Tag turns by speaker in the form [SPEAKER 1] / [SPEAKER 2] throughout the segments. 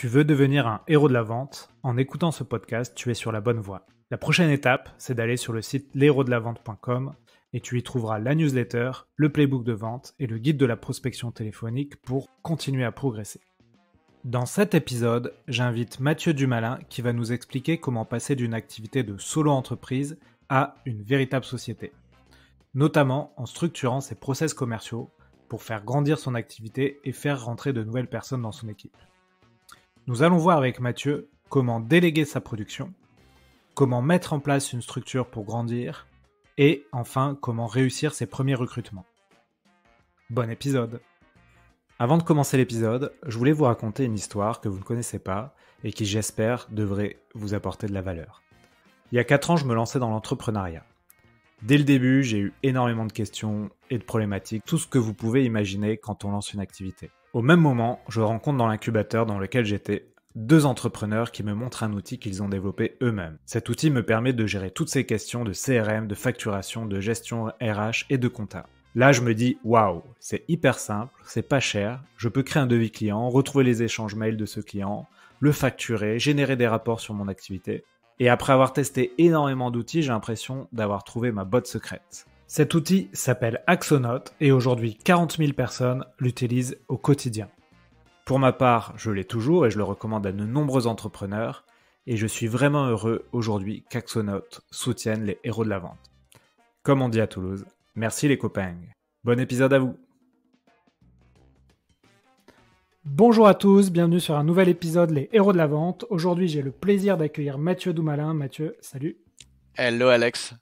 [SPEAKER 1] Tu veux devenir un héros de la vente En écoutant ce podcast, tu es sur la bonne voie. La prochaine étape, c'est d'aller sur le site vente.com et tu y trouveras la newsletter, le playbook de vente et le guide de la prospection téléphonique pour continuer à progresser. Dans cet épisode, j'invite Mathieu Dumalin qui va nous expliquer comment passer d'une activité de solo-entreprise à une véritable société, notamment en structurant ses process commerciaux pour faire grandir son activité et faire rentrer de nouvelles personnes dans son équipe. Nous allons voir avec Mathieu comment déléguer sa production, comment mettre en place une structure pour grandir, et enfin comment réussir ses premiers recrutements. Bon épisode Avant de commencer l'épisode, je voulais vous raconter une histoire que vous ne connaissez pas et qui j'espère devrait vous apporter de la valeur. Il y a 4 ans, je me lançais dans l'entrepreneuriat. Dès le début, j'ai eu énormément de questions et de problématiques, tout ce que vous pouvez imaginer quand on lance une activité. Au même moment, je rencontre dans l'incubateur dans lequel j'étais deux entrepreneurs qui me montrent un outil qu'ils ont développé eux-mêmes. Cet outil me permet de gérer toutes ces questions de CRM, de facturation, de gestion RH et de compta. Là, je me dis waouh, c'est hyper simple, c'est pas cher, je peux créer un devis client, retrouver les échanges mails de ce client, le facturer, générer des rapports sur mon activité. Et après avoir testé énormément d'outils, j'ai l'impression d'avoir trouvé ma botte secrète. Cet outil s'appelle Axonote et aujourd'hui 40 000 personnes l'utilisent au quotidien. Pour ma part, je l'ai toujours et je le recommande à de nombreux entrepreneurs et je suis vraiment heureux aujourd'hui qu'Axonote soutienne les héros de la vente. Comme on dit à Toulouse, merci les copains. Bon épisode à vous. Bonjour à tous, bienvenue sur un nouvel épisode Les héros de la vente. Aujourd'hui, j'ai le plaisir d'accueillir Mathieu Doumalin. Mathieu, salut.
[SPEAKER 2] Hello Alex,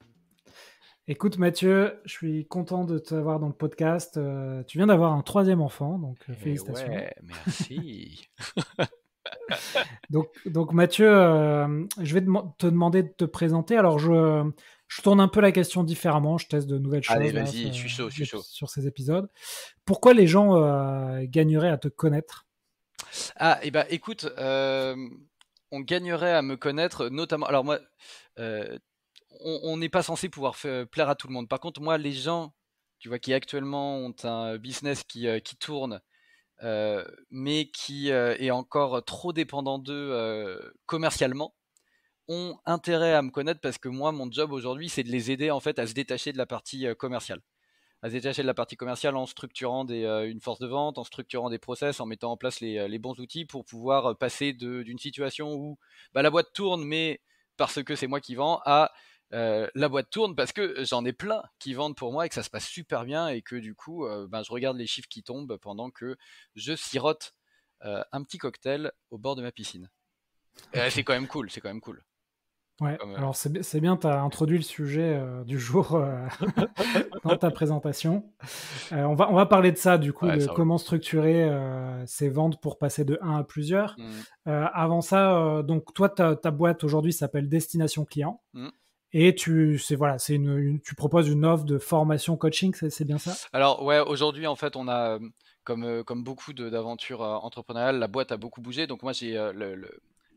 [SPEAKER 1] Écoute Mathieu, je suis content de te t'avoir dans le podcast. Euh, tu viens d'avoir un troisième enfant, donc euh, eh félicitations. Ouais, merci. donc, Mathieu, euh, je vais te demander de te présenter. Alors je, tourne un peu la question différemment, je teste de nouvelles choses. Sur ces épisodes. Pourquoi les gens gagneraient à te connaître
[SPEAKER 2] Ah, et eh ben écoute on gagnerait à me connaître, notamment. Alors moi, on n'est pas censé pouvoir euh, plaire à tout le monde. Par contre, moi, les gens, tu vois, qui actuellement ont un euh, business qui, euh, tourne, mais qui est encore trop dépendant d'eux commercialement, ont intérêt à me connaître parce que moi, mon job aujourd'hui, c'est de les aider en fait à se détacher de la partie commerciale. À se détacher de la partie commerciale en structurant des, une force de vente, en structurant des process, en mettant en place les, bons outils pour pouvoir passer d'une situation où bah, la boîte tourne, mais parce que c'est moi qui vends, à euh, la boîte tourne parce que j'en ai plein qui vendent pour moi et que ça se passe super bien et que du coup, euh, ben, je regarde les chiffres qui tombent pendant que je sirote euh, un petit cocktail au bord de ma piscine. c'est quand même cool, c'est quand même cool.
[SPEAKER 1] Ouais, alors c'est bien, tu as introduit le sujet du jour dans ta présentation. on, va, on va parler de ça, du coup, de comment structurer ces ventes pour passer de un à plusieurs. Mmh. avant ça, donc toi, ta, boîte aujourd'hui s'appelle Destination Client. Mmh. Et tu, c'est voilà, c'est une, tu proposes une offre de formation coaching, c'est bien ça
[SPEAKER 2] Alors ouais, aujourd'hui en fait, on a euh, comme euh, comme beaucoup d'aventures euh, entrepreneuriales, la boîte a beaucoup bougé. Donc moi, j'ai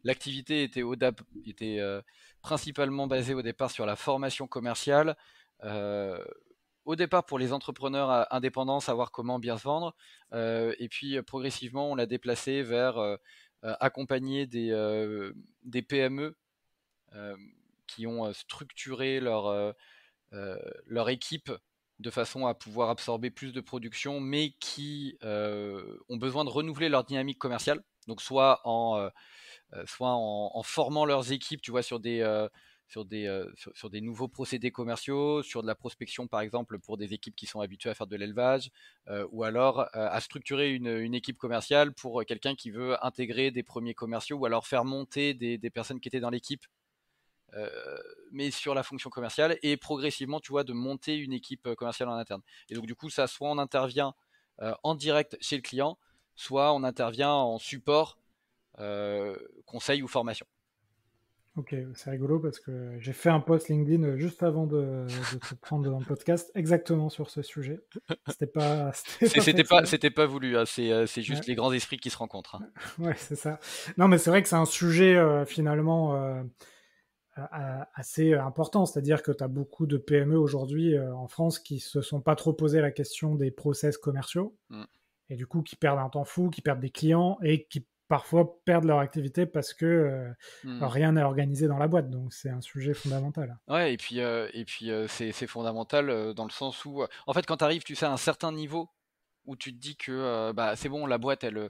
[SPEAKER 2] l'activité était au DAP, était principalement basée au départ sur la formation commerciale. au départ pour les entrepreneurs indépendants, savoir comment bien se vendre. et puis progressivement, on l'a déplacé vers accompagner des, des PME qui ont structuré leur, leur équipe de façon à pouvoir absorber plus de production, mais qui ont besoin de renouveler leur dynamique commerciale. Donc soit en, soit en, formant leurs équipes, tu vois, sur des, sur, des, des nouveaux procédés commerciaux, sur de la prospection par exemple pour des équipes qui sont habituées à faire de l'élevage, ou alors à structurer une, équipe commerciale pour quelqu'un qui veut intégrer des premiers commerciaux, ou alors faire monter des personnes qui étaient dans l'équipe euh, mais sur la fonction commerciale et progressivement, tu vois, de monter une équipe euh, commerciale en interne. Et donc, du coup, ça, soit on intervient euh, en direct chez le client, soit on intervient en support, conseil ou formation.
[SPEAKER 1] Ok, c'est rigolo parce que j'ai fait un post LinkedIn juste avant de, te prendre dans le podcast exactement sur ce sujet. C'était pas, c'était pas,
[SPEAKER 2] c'était pas, voulu. Hein. C'est, juste les grands esprits qui se rencontrent. Hein.
[SPEAKER 1] Ouais, c'est ça. Non, mais c'est vrai que c'est un sujet finalement. Euh, assez euh, important. C'est-à-dire que tu as beaucoup de PME aujourd'hui euh, en France qui se sont pas trop posé la question des process commerciaux mm. et du coup qui perdent un temps fou, qui perdent des clients et qui parfois perdent leur activité parce que mm. rien n'est organisé dans la boîte. Donc c'est un sujet fondamental.
[SPEAKER 2] Ouais, et puis, et puis c'est fondamental dans le sens où, en fait, quand tu arrives, tu sais, à un certain niveau où tu te dis que bah, c'est bon, la boîte, elle,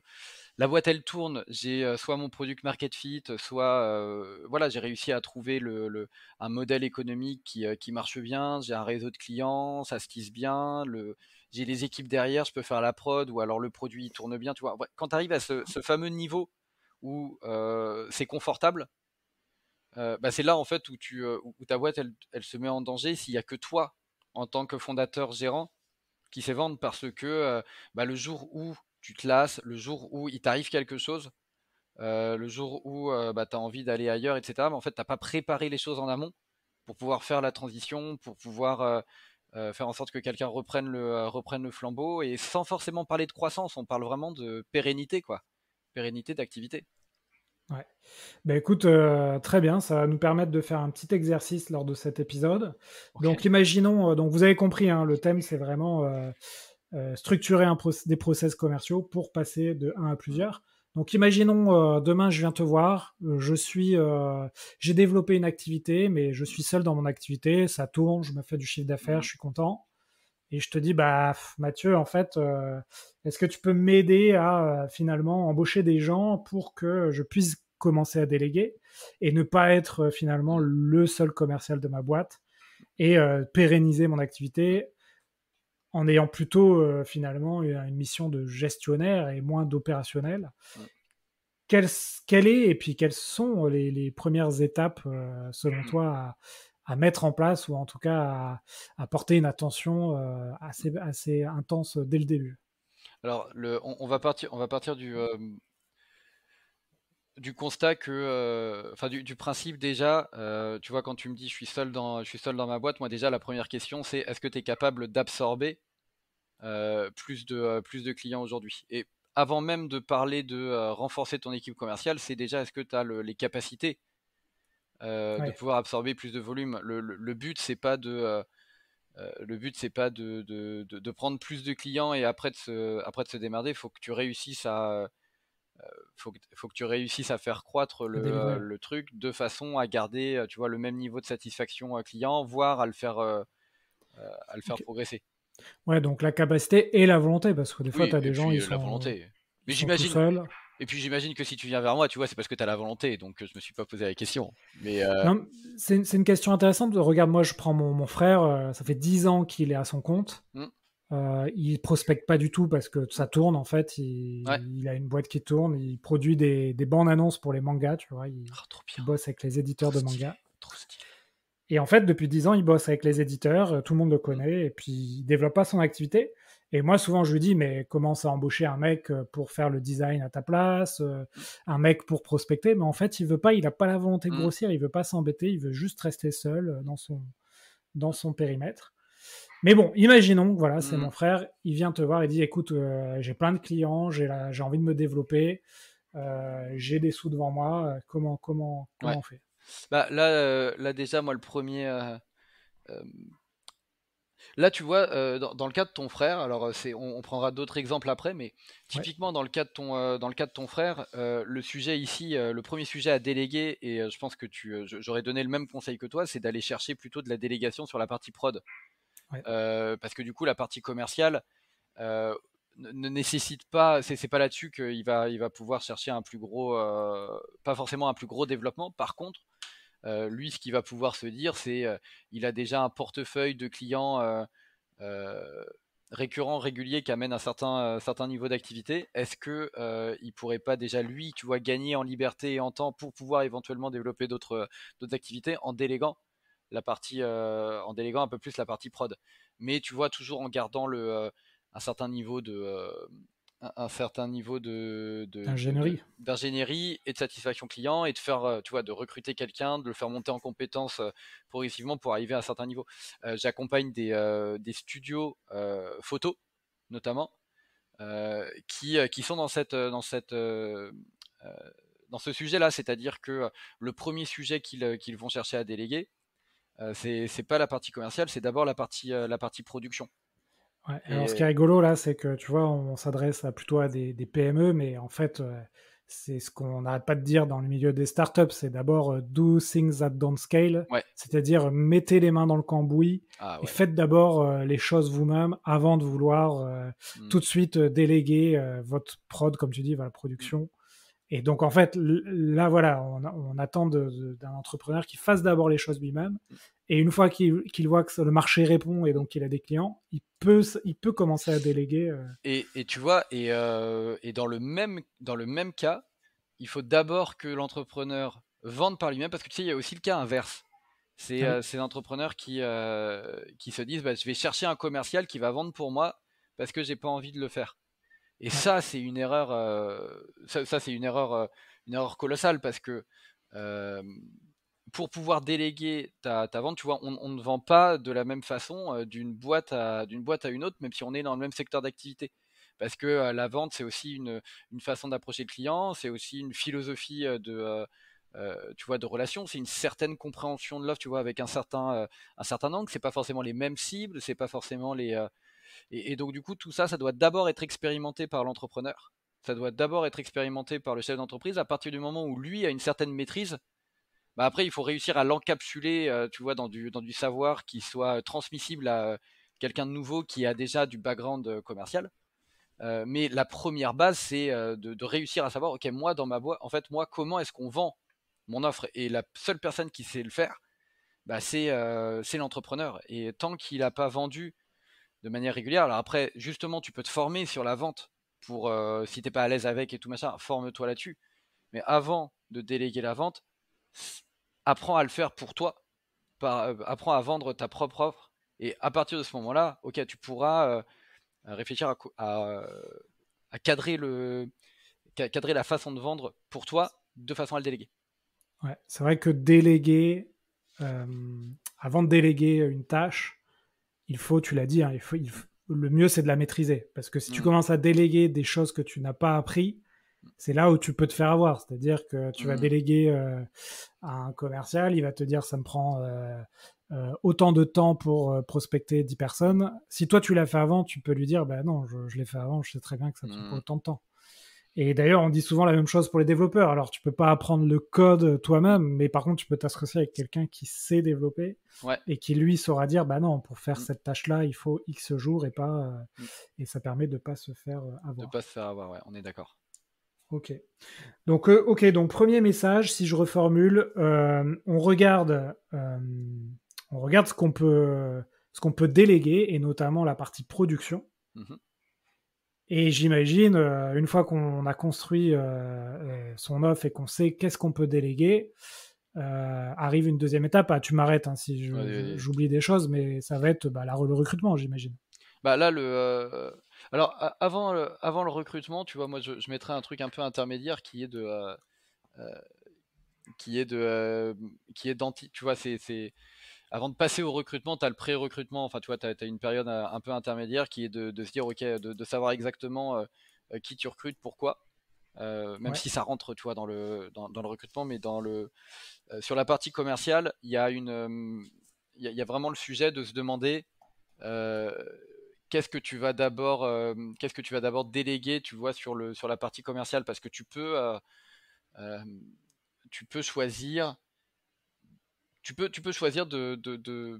[SPEAKER 2] la boîte, elle tourne. J'ai soit mon product market fit, soit voilà, j'ai réussi à trouver le, un modèle économique qui, marche bien. J'ai un réseau de clients, ça se tisse bien. j'ai les équipes derrière, je peux faire la prod ou alors le produit tourne bien. Tu vois, quand tu arrives à ce, fameux niveau où c'est confortable, bah, c'est là en fait où, tu, où ta boîte, elle, elle se met en danger s'il n'y a que toi en tant que fondateur gérant qui se parce que bah, le jour où tu te lasses, le jour où il t'arrive quelque chose, le jour où bah, tu as envie d'aller ailleurs, etc. en fait, tu n'as pas préparé les choses en amont pour pouvoir faire la transition, pour pouvoir faire en sorte que quelqu'un reprenne le, reprenne le flambeau et sans forcément parler de croissance, on parle vraiment de pérennité, quoi. Pérennité d'activité.
[SPEAKER 1] Ouais. Ben écoute, euh, très bien, ça va nous permettre de faire un petit exercice lors de cet épisode. Donc imaginons, euh, donc vous avez compris, hein, le thème c'est vraiment euh, structurer des process commerciaux pour passer de un à plusieurs. Mmh. Donc imaginons demain je viens te voir, je suis, j'ai développé une activité, mais je suis seul dans mon activité, ça tourne, je me fais du chiffre d'affaires, mmh. je suis content et je te dis, bah, Mathieu, en fait, euh, est-ce que tu peux m'aider à euh, finalement embaucher des gens pour que je puisse commencer à déléguer et ne pas être euh, finalement le seul commercial de ma boîte et pérenniser mon activité en ayant plutôt finalement une mission de gestionnaire et moins d'opérationnel. Quelle, est et puis quelles sont les, premières étapes selon mmh. toi à mettre en place ou en tout cas à, porter une attention euh, assez, intense dès le début.
[SPEAKER 2] Alors, le, on, va partir, on va partir du, euh, du constat que, euh, enfin, du, principe déjà, tu vois, quand tu me dis je suis seul dans, je suis seul dans ma boîte, moi déjà, la première question, c'est est-ce que tu es capable d'absorber plus, de, plus de clients aujourd'hui Et avant même de parler de renforcer ton équipe commerciale, c'est déjà est-ce que tu as les capacités euh, de pouvoir absorber plus de volume. Le, but, c'est pas de. Euh, euh, le but, c'est pas de, prendre plus de clients et après de se, après de se démerder. Il faut que tu réussisses à, faut tu réussisses à faire croître le, truc de façon à garder tu vois le même niveau de satisfaction client voire à le faire à le faire progresser
[SPEAKER 1] ouais donc la capacité et la volonté parce que des fois tu as des gens ils la volonté mais j'imagine
[SPEAKER 2] et puis j'imagine que si tu viens vers moi, tu vois, c'est parce que tu as la volonté, donc euh, je me suis pas posé la question. Mais euh,
[SPEAKER 1] c'est une, question intéressante. Regarde, moi, je prends mon, frère, euh, ça fait 10 ans qu'il est à son compte. Il mm. Euh, il prospecte pas du tout parce que ça tourne en fait. Il, a une boîte qui tourne, il produit des, des bandes annonces pour les mangas, tu vois. Il, oh, bosse avec les éditeurs de mangas. Et en fait, depuis 10 ans, il bosse avec les éditeurs, tout le monde le mm. connaît, et puis il développe pas son activité. Et moi, souvent, je lui dis, mais commence à embaucher un mec euh, pour faire le design à ta place, euh, un mec pour prospecter. Mais en fait, il veut pas, il n'a pas la volonté de mmh. grossir, il veut pas s'embêter, il veut juste rester seul euh, dans son, dans son périmètre. Mais bon, imaginons, voilà, c'est mmh. mon frère, il vient te voir et dit, écoute, j'ai plein de clients, j'ai, j'ai envie de me développer, j'ai des sous devant moi, comment, comment, comment on fait
[SPEAKER 2] bah, là, là, déjà, moi, le premier Là, tu vois, euh, dans, le cas de ton frère, alors euh, c'est, on, prendra d'autres exemples après, mais typiquement dans, le cas de ton, euh, dans le cas de ton frère, le sujet ici, le premier sujet à déléguer, et je pense que tu, j'aurais donné le même conseil que toi, c'est d'aller chercher plutôt de la délégation sur la partie prod. parce que du coup, la partie commerciale ne, nécessite pas, c'est, c'est pas là-dessus qu'il va, il va pouvoir chercher un plus gros, pas forcément un plus gros développement. Par contre, lui, ce qu'il va pouvoir se dire, c'est il a déjà un portefeuille de clients récurrents, réguliers, qui amène un certain, certain niveau d'activité. Est-ce qu'il ne pourrait pas déjà lui, tu vois, gagner en liberté et en temps pour pouvoir éventuellement développer d'autres activités en déléguant la partie, en déléguant un peu plus la partie prod. Mais tu vois toujours en gardant le un certain niveau de un, certain niveau d'ingénierie. et de satisfaction client et de faire, euh, tu vois, de recruter quelqu'un, de le faire monter en compétences euh, progressivement pour arriver à un certain niveau. Euh, j'accompagne des, studios photos notamment qui, qui sont dans cette dans cette dans ce sujet-là, c'est-à-dire que le premier sujet qu'ils, qu'ils vont chercher à déléguer, euh, c'est, c'est pas la partie commerciale, c'est d'abord la partie, la partie production.
[SPEAKER 1] Alors ce qui est rigolo là, c'est que tu vois, on, s'adresse euh, plutôt à des, des, PME, mais en fait, euh, c'est ce qu'on n'arrête pas de dire dans le milieu des startups, c'est d'abord euh, do things that don't scale, c'est-à-dire mettez les mains dans le cambouis ah faites d'abord les choses vous-même avant de vouloir tout de hmm. suite déléguer votre prod, comme tu dis, la production. Hmm. Et donc en fait, là voilà, on attend d'un entrepreneur qui fasse d'abord les choses lui-même hmm. Et une fois qu'il voit que le marché répond et donc qu'il a des clients, il peut, il peut commencer à déléguer.
[SPEAKER 2] Euh. Et, tu vois, euh, et, dans, le même, dans le même cas, il faut d'abord que l'entrepreneur vende par lui-même, parce que tu sais, il y a aussi le cas inverse. C'est ah euh, ces entrepreneurs qui, qui se disent bah, je vais chercher un commercial qui va vendre pour moi parce que j'ai pas envie de le faire. Et ça, c'est une erreur, une erreur, une erreur colossale parce que pour pouvoir déléguer ta, vente, tu vois, on, ne vend pas de la même façon euh, d'une boîte à d'une boîte à une autre, même si on est dans le même secteur d'activité. Parce que euh, la vente, c'est aussi une, une façon d'approcher le client, c'est aussi une philosophie euh, de tu vois de relation, c'est une certaine compréhension de l'offre, tu vois, avec un certain un certain angle. C'est pas forcément les mêmes cibles, c'est pas forcément les et donc du coup tout ça, ça doit d'abord être expérimenté par l'entrepreneur. Ça doit d'abord être expérimenté par le chef d'entreprise à partir du moment où lui a une certaine maîtrise bah, après, il faut réussir à l'encapsuler, tu vois, dans du, dans du savoir qui soit transmissible à quelqu'un de nouveau qui a déjà du background commercial. mais la première base, c'est de, réussir à savoir, ok, moi dans ma boîte, en fait, moi, comment est-ce qu'on vend mon offre Et la seule personne qui sait le faire, bah, c'est l'entrepreneur. Et tant qu'il n'a pas vendu de manière régulière, alors après, justement, tu peux te former sur la vente pour si t'es pas à l'aise avec et tout machin, forme-toi là-dessus. Mais avant de déléguer la vente, apprends à le faire pour toi, euh, apprends à vendre ta propre offre. Et à partir de ce moment-là, ok, tu pourras euh, réfléchir à, cadrer la façon de vendre pour toi de façon à le déléguer.
[SPEAKER 1] c'est vrai que déléguer, euh, avant de déléguer une tâche, il faut, tu l'as dit, hein, le mieux c'est de la maîtriser. Parce que si tu mmh. commences à déléguer des choses que tu n'as pas appris, c'est là où tu peux te faire avoir. C'est-à-dire que tu vas mm. déléguer euh, à un commercial, il va te dire ça me prend euh, euh, autant de temps pour prospecter 10 personnes. Si toi tu l'as fait avant, tu peux lui dire bah non, je, l'ai fait avant, je sais très bien que ça prend mm. autant de temps. Et d'ailleurs, on dit souvent la même chose pour les développeurs. Alors, tu peux pas apprendre le code toi-même, mais par contre, tu peux t'associer avec quelqu'un qui sait développer et qui lui saura dire, bah non, pour faire mm. cette tâche-là, il faut X jours et pas, et ça permet
[SPEAKER 2] de pas se faire avoir. De pas se faire avoir, on est d'accord.
[SPEAKER 1] Ok. Donc, euh, ok. Donc, premier message, si je reformule, euh, on regarde, euh, on regarde ce qu'on peut, ce qu'on peut déléguer et notamment la partie production. Mhm. Et j'imagine, une fois qu'on a construit son offre et qu'on sait qu'est-ce qu'on peut déléguer, arrive une deuxième étape. Ah, tu m'arrêtes hein, si j'oublie des choses, mais ça va être bah, la, le recrutement, j'imagine.
[SPEAKER 2] Bah là, le alors, avant, le, avant le recrutement, tu vois, moi, je, mettrais un truc un peu intermédiaire qui est de. Euh, euh, qui est de. Euh, qui est Tu vois, c'est. Avant de passer au recrutement, tu as le pré-recrutement. Enfin, tu vois, tu as, une période un peu intermédiaire qui est de, se dire, OK, de, savoir exactement qui tu recrutes, pourquoi. même si ça rentre tu vois, dans, le, dans, le recrutement, mais dans le, sur la partie commerciale, il y, une, il y a vraiment le sujet de se demander qu'est-ce que tu vas d'abord euh, qu'est-ce que tu vas d'abord déléguer tu vois sur le sur la partie commerciale parce que tu peux euh, euh, tu peux choisir tu peux tu peux choisir de, de, de,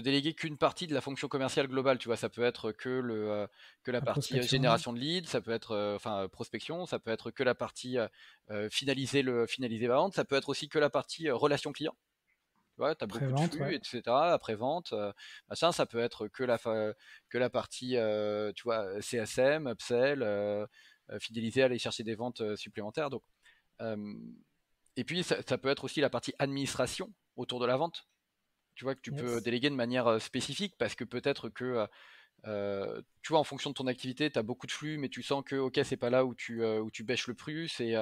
[SPEAKER 2] déléguer qu'une partie de la fonction commerciale globale tu vois ça peut être que le que la, partie génération de leads ça peut être enfin prospection ça peut être que la partie finaliser le finaliser la vente ça peut être aussi que la partie relation client tu as beaucoup de flux, etc. Après-vente, euh, ça peut être que la, que la partie, euh, tu vois, CSM, upsell, euh, fidéliser à aller chercher des ventes supplémentaires. Donc, et puis, ça, peut être aussi la partie administration autour de la vente, tu vois, que tu peux déléguer de manière spécifique parce que peut-être que. tu vois, en fonction de ton activité, tu as beaucoup de flux, mais tu sens que, ok, c'est pas là où tu, où tu bêches le plus, et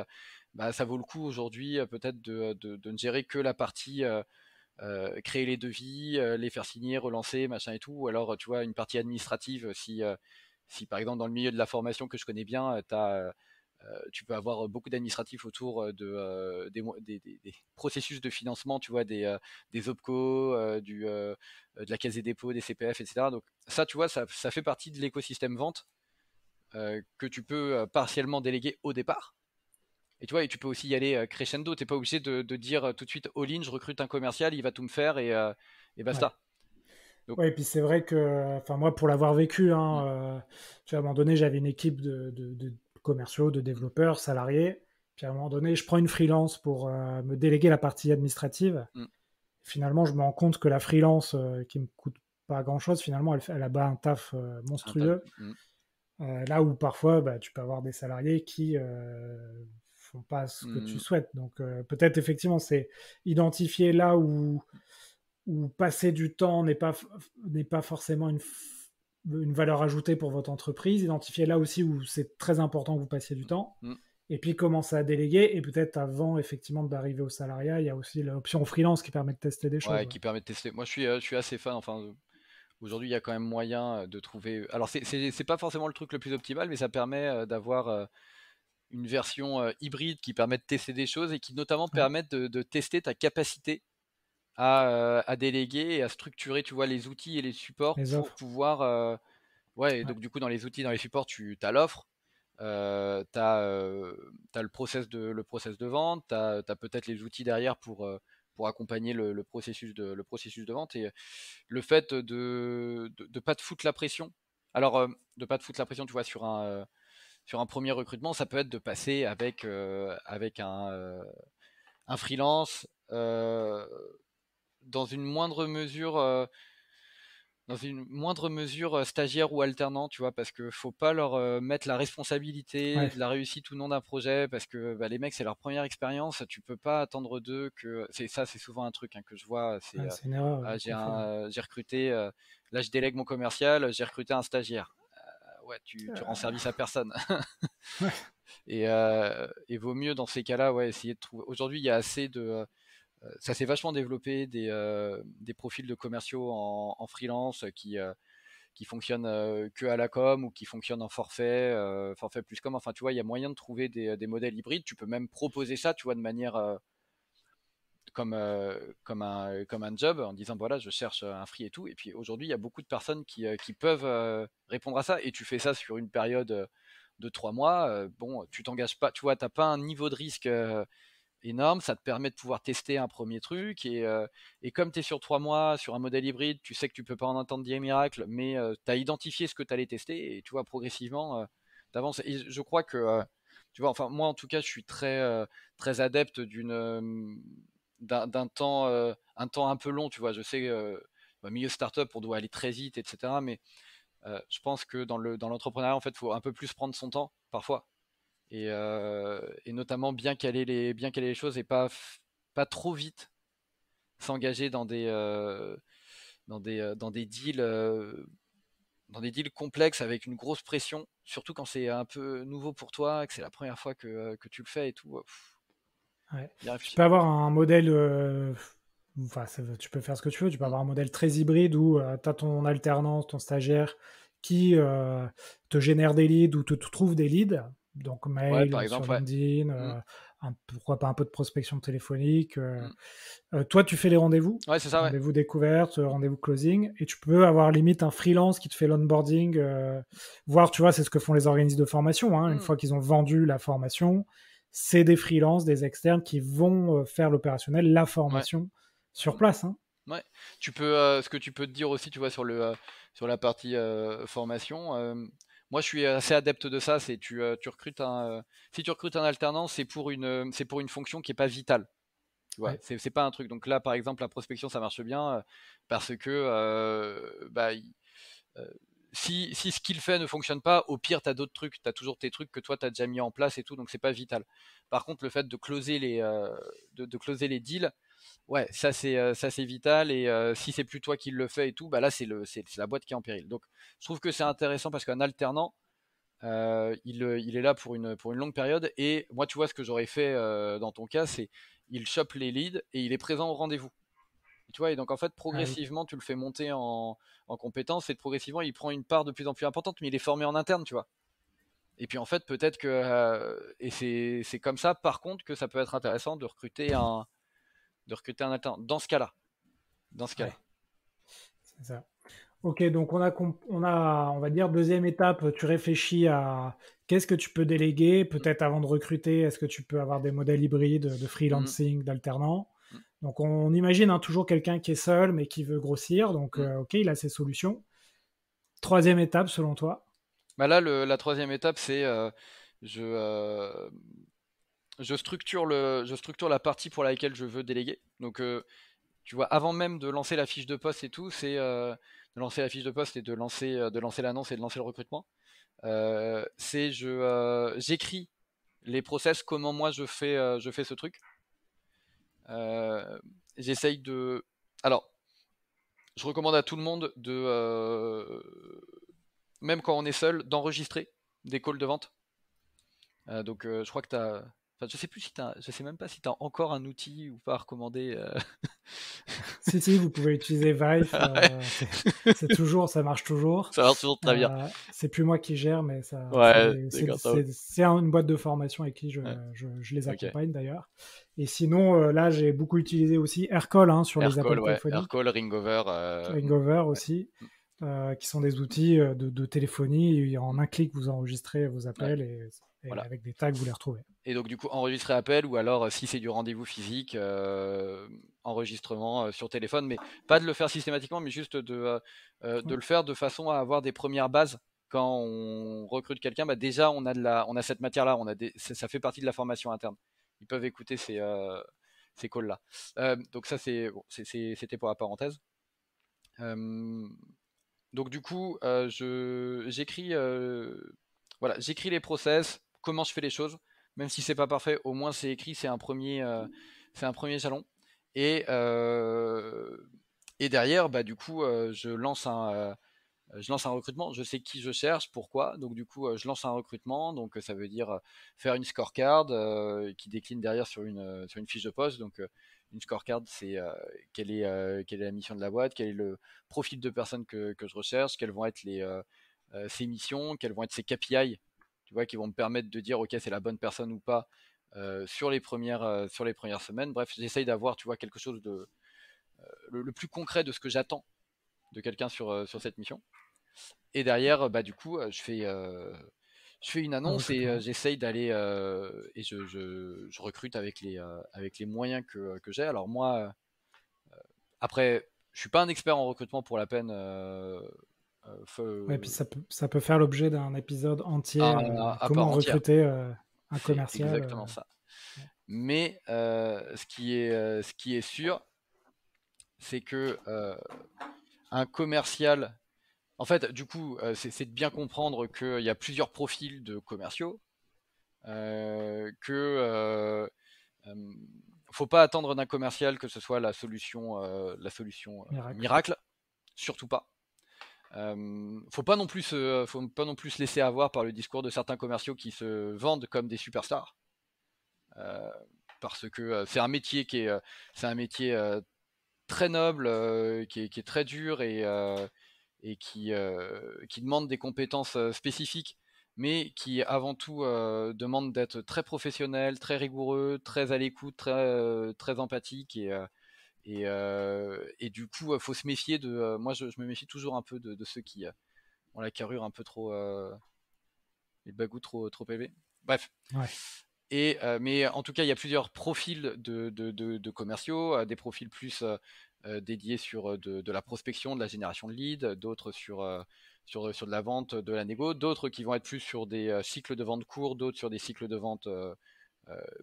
[SPEAKER 2] bah, ça vaut le coup aujourd'hui peut-être de, de, ne gérer que la partie euh, créer les devis, euh, les faire signer, relancer, machin et tout. alors, tu vois, une partie administrative, euh, si, par exemple dans le milieu de la formation que je connais bien, tu peux avoir beaucoup d'administratifs autour de, des, processus de financement, tu vois, des, des OPCO, de la caisse des dépôts, des CPF, etc. Donc ça, tu vois, ça fait partie de l'écosystème vente que tu peux partiellement déléguer au départ. Et tu vois, et tu peux aussi y aller euh, crescendo. Tu n'es pas obligé de, dire euh, tout de suite all in, je recrute un commercial, il va tout me faire et, euh, basta. Ouais.
[SPEAKER 1] et puis c'est vrai que, enfin moi pour l'avoir vécu, hein, mmh. à un moment donné j'avais une équipe de, commerciaux, de développeurs, salariés. Puis à un moment donné, je prends une freelance pour me déléguer la partie administrative. Mmh. Finalement, je me rends compte que la freelance qui qui me coûte pas grand chose, finalement, elle, elle abat un taf monstrueux. Mmh. là où parfois bah, tu peux avoir des salariés qui pas ce que tu mm. souhaites. Donc euh, peut-être effectivement c'est identifier là où, où passer du temps n'est pas, n'est pas forcément une, une valeur ajoutée pour votre entreprise, identifier là aussi où c'est très important que vous passiez du mm. temps. Mm. Et puis commencer à déléguer, et peut-être avant effectivement d'arriver au salariat, il y a aussi l'option freelance qui permet de tester des choses. qui
[SPEAKER 2] permet de tester. Moi je suis, euh, je suis assez fan, enfin aujourd'hui il y a quand même moyen euh, de trouver. Alors c'est pas forcément le truc le plus optimal, mais ça permet d'avoir une version euh, hybride qui permet de tester des choses et qui notamment permet de, tester ta capacité euh, à, déléguer et à structurer, tu vois, les outils et les supports pour pouvoir. Euh, ouais, donc du coup, dans les outils, dans les supports, tu as l'offre, tu as, as, le, process de, le process de vente, tu as, peut-être les outils derrière pour, pour accompagner le, processus de, le processus de vente. Et le fait de ne pas te foutre la pression, alors de ne pas te foutre la pression, tu vois, sur un, sur un premier recrutement, ça peut être de passer avec, euh, avec un, euh, un freelance, euh, dans une moindre mesure, dans une moindre mesure stagiaire ou alternant, tu vois, parce que faut pas leur mettre la responsabilité de la réussite ou non d'un projet, parce que bah, les mecs c'est leur première expérience, tu peux pas attendre d'eux que ça, c'est souvent un truc hein, que je vois. C'est ah, j'ai recruté, là je délègue mon commercial, j'ai recruté un stagiaire ouais, tu, euh. rends service à personne. Euh, et, vaut mieux dans ces cas-là, ouais, essayer de trouver. Aujourd'hui, il y a assez de. Euh, ça s'est vachement développé des, des, profils de commerciaux en, freelance qui qui fonctionnent que à la com ou qui fonctionnent en forfait, forfait plus com. Enfin, tu vois, il y a moyen de trouver des, des, modèles hybrides. Tu peux même proposer ça, tu vois, de manière comme, euh, comme, un, comme un job en disant voilà, je cherche un free et tout. Et puis aujourd'hui, il y a beaucoup de personnes qui, euh, peuvent euh, répondre à ça. Et tu fais ça sur une période de trois mois. bon, tu t'engages pas, tu vois, tu n'as pas un niveau de risque énorme. Ça te permet de pouvoir tester un premier truc. Et, comme tu es sur trois mois, sur un modèle hybride, tu sais que tu peux pas en attendre des miracles, mais tu as identifié ce que tu allais tester et tu vois, progressivement, tu avances. Et je crois que, tu vois, enfin, moi en tout cas, je suis très, très adepte d'une d'un temps, euh, un temps un peu long, tu vois. Je sais, euh, bah, milieu startup, on doit aller très vite, etc. Mais euh, je pense que dans le dans l'entrepreneuriat, en fait, faut un peu plus prendre son temps parfois, et, euh, notamment bien caler les bien caler les choses et pas pas trop vite s'engager dans des dans des dans des deals dans des deals complexes avec une grosse pression, surtout quand c'est un peu nouveau pour toi, que c'est la première fois que, que tu le fais et tout.
[SPEAKER 1] Tu peux avoir un modèle. Euh, enfin, tu peux faire ce que tu veux. Tu peux mm. avoir un modèle très hybride où euh, tu as ton alternance, ton stagiaire qui euh, te génère des leads ou te, trouve des leads. Donc, mail, par exemple, sur LinkedIn, mm. pourquoi pas un peu de prospection téléphonique. Mm. toi, tu fais les rendez-vous. c'est ça. Rendez-vous découverte, rendez-vous closing. Et tu peux avoir limite un freelance qui te fait l'onboarding. Voir, tu vois, c'est ce que font les organismes de formation. Hein. Une fois qu'ils ont vendu la formation, c'est des freelances, des externes qui vont euh, faire l'opérationnel, la formation sur place. Hein.
[SPEAKER 2] Ouais. Tu peux, euh, ce que tu peux te dire aussi, tu vois, sur, le, euh, sur la partie formation, moi je suis assez adepte de ça, c'est tu, recrutes un, si tu recrutes un alternant, c'est pour, une, c'est pour une fonction qui n'est pas vitale. Ouais. C'est pas un truc. Donc là, par exemple, la prospection, ça marche bien parce que bah, si, ce qu'il fait ne fonctionne pas, au pire, tu as d'autres trucs. Tu as toujours tes trucs que toi, tu as déjà mis en place et tout, donc c'est pas vital. Par contre, le fait de closer les, euh, de, les deals, ouais, ça c'est, euh, ça c'est vital. Et euh, si c'est plus toi qui le fais et tout, bah là, c'est, le, c'est, la boîte qui est en péril. Donc, je trouve que c'est intéressant parce qu'un alternant, il, est là pour une, pour une longue période. Et moi, tu vois, ce que j'aurais fait dans ton cas, c'est il chope les leads et il est présent au rendez-vous. Tu vois, et donc en fait, ah progressivement, tu le fais monter en, en compétences et progressivement, il prend une part de plus en plus importante, mais il est formé en interne, tu vois. Et puis en fait, peut-être que. Euh, et c'est comme ça, par contre, que ça peut être intéressant de recruter un, de recruter un interne. Dans ce cas-là. Dans ce cas-là.
[SPEAKER 1] C'est ça. Ok, donc on a, on a, on va dire, deuxième étape, tu réfléchis à qu'est-ce que tu peux déléguer, peut-être avant de recruter, est-ce que tu peux avoir des modèles hybrides de mmh. freelancing, d'alternant donc on imagine hein, toujours quelqu'un qui est seul mais qui veut grossir. Donc mm. euh, ok, il a ses solutions. Troisième étape selon toi
[SPEAKER 2] bah Là, la troisième étape, c'est euh, euh, je, structure je structure la partie pour laquelle je veux déléguer. Donc tu vois, avant même de lancer la fiche de poste et tout, c'est de lancer la fiche de poste et de lancer, de lancer l'annonce et de lancer le recrutement. c'est je j'écris les process, comment moi je fais, je fais ce truc. Euh, j'essaye de. Alors, je recommande à tout le monde de, euh, même quand on est seul, d'enregistrer des calls de vente. Euh, donc, je crois que tu as Enfin, je sais plus si je sais même pas si tu as encore un outil ou pas à recommander. Euh.
[SPEAKER 1] si si, vous pouvez utiliser Vive. Euh, c'est toujours, ça marche toujours. Ça marche toujours très bien. bien. Euh, c'est plus moi qui gère, mais ça. c'est une boîte de formation avec qui je, je, les accompagne d'ailleurs. Et sinon, là, j'ai beaucoup utilisé aussi Aircall hein, sur les appels téléphoniques. Aircall,
[SPEAKER 2] Ringover. Ringover
[SPEAKER 1] aussi. Mm. qui sont des outils de, téléphonie. en un clic, vous enregistrez vos appels et avec des tags, vous les retrouvez.
[SPEAKER 2] Et donc, du coup, enregistrer appel ou alors, euh, si c'est du rendez-vous physique, euh, enregistrement euh, sur téléphone, mais pas de le faire systématiquement, mais juste de, de le faire de façon à avoir des premières bases. Quand on recrute quelqu'un, bah déjà, on a, de la, on a cette matière-là, on a ça fait partie de la formation interne. Ils peuvent écouter ces, ces calls-là. donc, ça, c'est, c'était pour la parenthèse. donc, du coup, je, j'écris voilà, j'écris les process, comment je fais les choses. Même si c'est pas parfait, au moins c'est écrit, c'est un premier, euh, un premier jalon. Et, euh, et derrière, bah, du coup, euh, je lance un, je lance un recrutement. Je sais qui je cherche, pourquoi. Donc du coup, je lance un recrutement. Donc ça veut dire faire une scorecard qui décline derrière sur une, une fiche de poste. Donc une scorecard, c'est quelle, est, quelle est la mission de la boîte, quel est le profil de personnes que, je recherche, quelles vont être les, ses missions, quelles vont être ses KPI qui vont me permettre de dire, ok, c'est la bonne personne ou pas euh, sur les premières euh, sur les premières semaines. Bref, j'essaye d'avoir, tu vois, quelque chose de euh, le, plus concret de ce que j'attends de quelqu'un sur sur cette mission. Et derrière, bah du coup, je fais je fais une ah annonce et j'essaye d'aller et je, recrute avec les avec les moyens que, j'ai. Alors moi, après, je suis pas un expert en recrutement pour la peine euh, euh, ouais, puis ça
[SPEAKER 1] peut, ça peut faire l'objet d'un épisode entier. Ah, euh, comment recruter un commercial Exactement
[SPEAKER 2] ça. Mais ce, qui est, ce qui est sûr, c'est que un commercial en fait, du coup, c'est de bien comprendre qu'il y a plusieurs profils de commerciaux, euh, que faut pas attendre d'un commercial que ce soit la solution, la solution miracle. surtout pas. Euh, faut pas non plus faut pas non plus se laisser avoir par le discours de certains commerciaux qui se vendent comme des superstars. parce que c'est un métier qui est, c'est un métier très noble, qui est, très dur et, et qui, qui demande des compétences spécifiques, mais qui avant tout demande d'être très professionnel, très rigoureux, très à l'écoute, très, très empathique et euh, et, du coup, faut se méfier de. Euh, moi, je, me méfie toujours un peu de, ceux qui euh, ont la carrure un peu trop. et le trop, trop élevé. Bref. Ouais. Et, mais en tout cas, il y a plusieurs profils de, de, commerciaux, des profils plus dédiés sur de, la prospection, de la génération de leads, d'autres sur, sur, sur, de la vente, de la négo, d'autres qui vont être plus sur des cycles de vente courts, d'autres sur des cycles de vente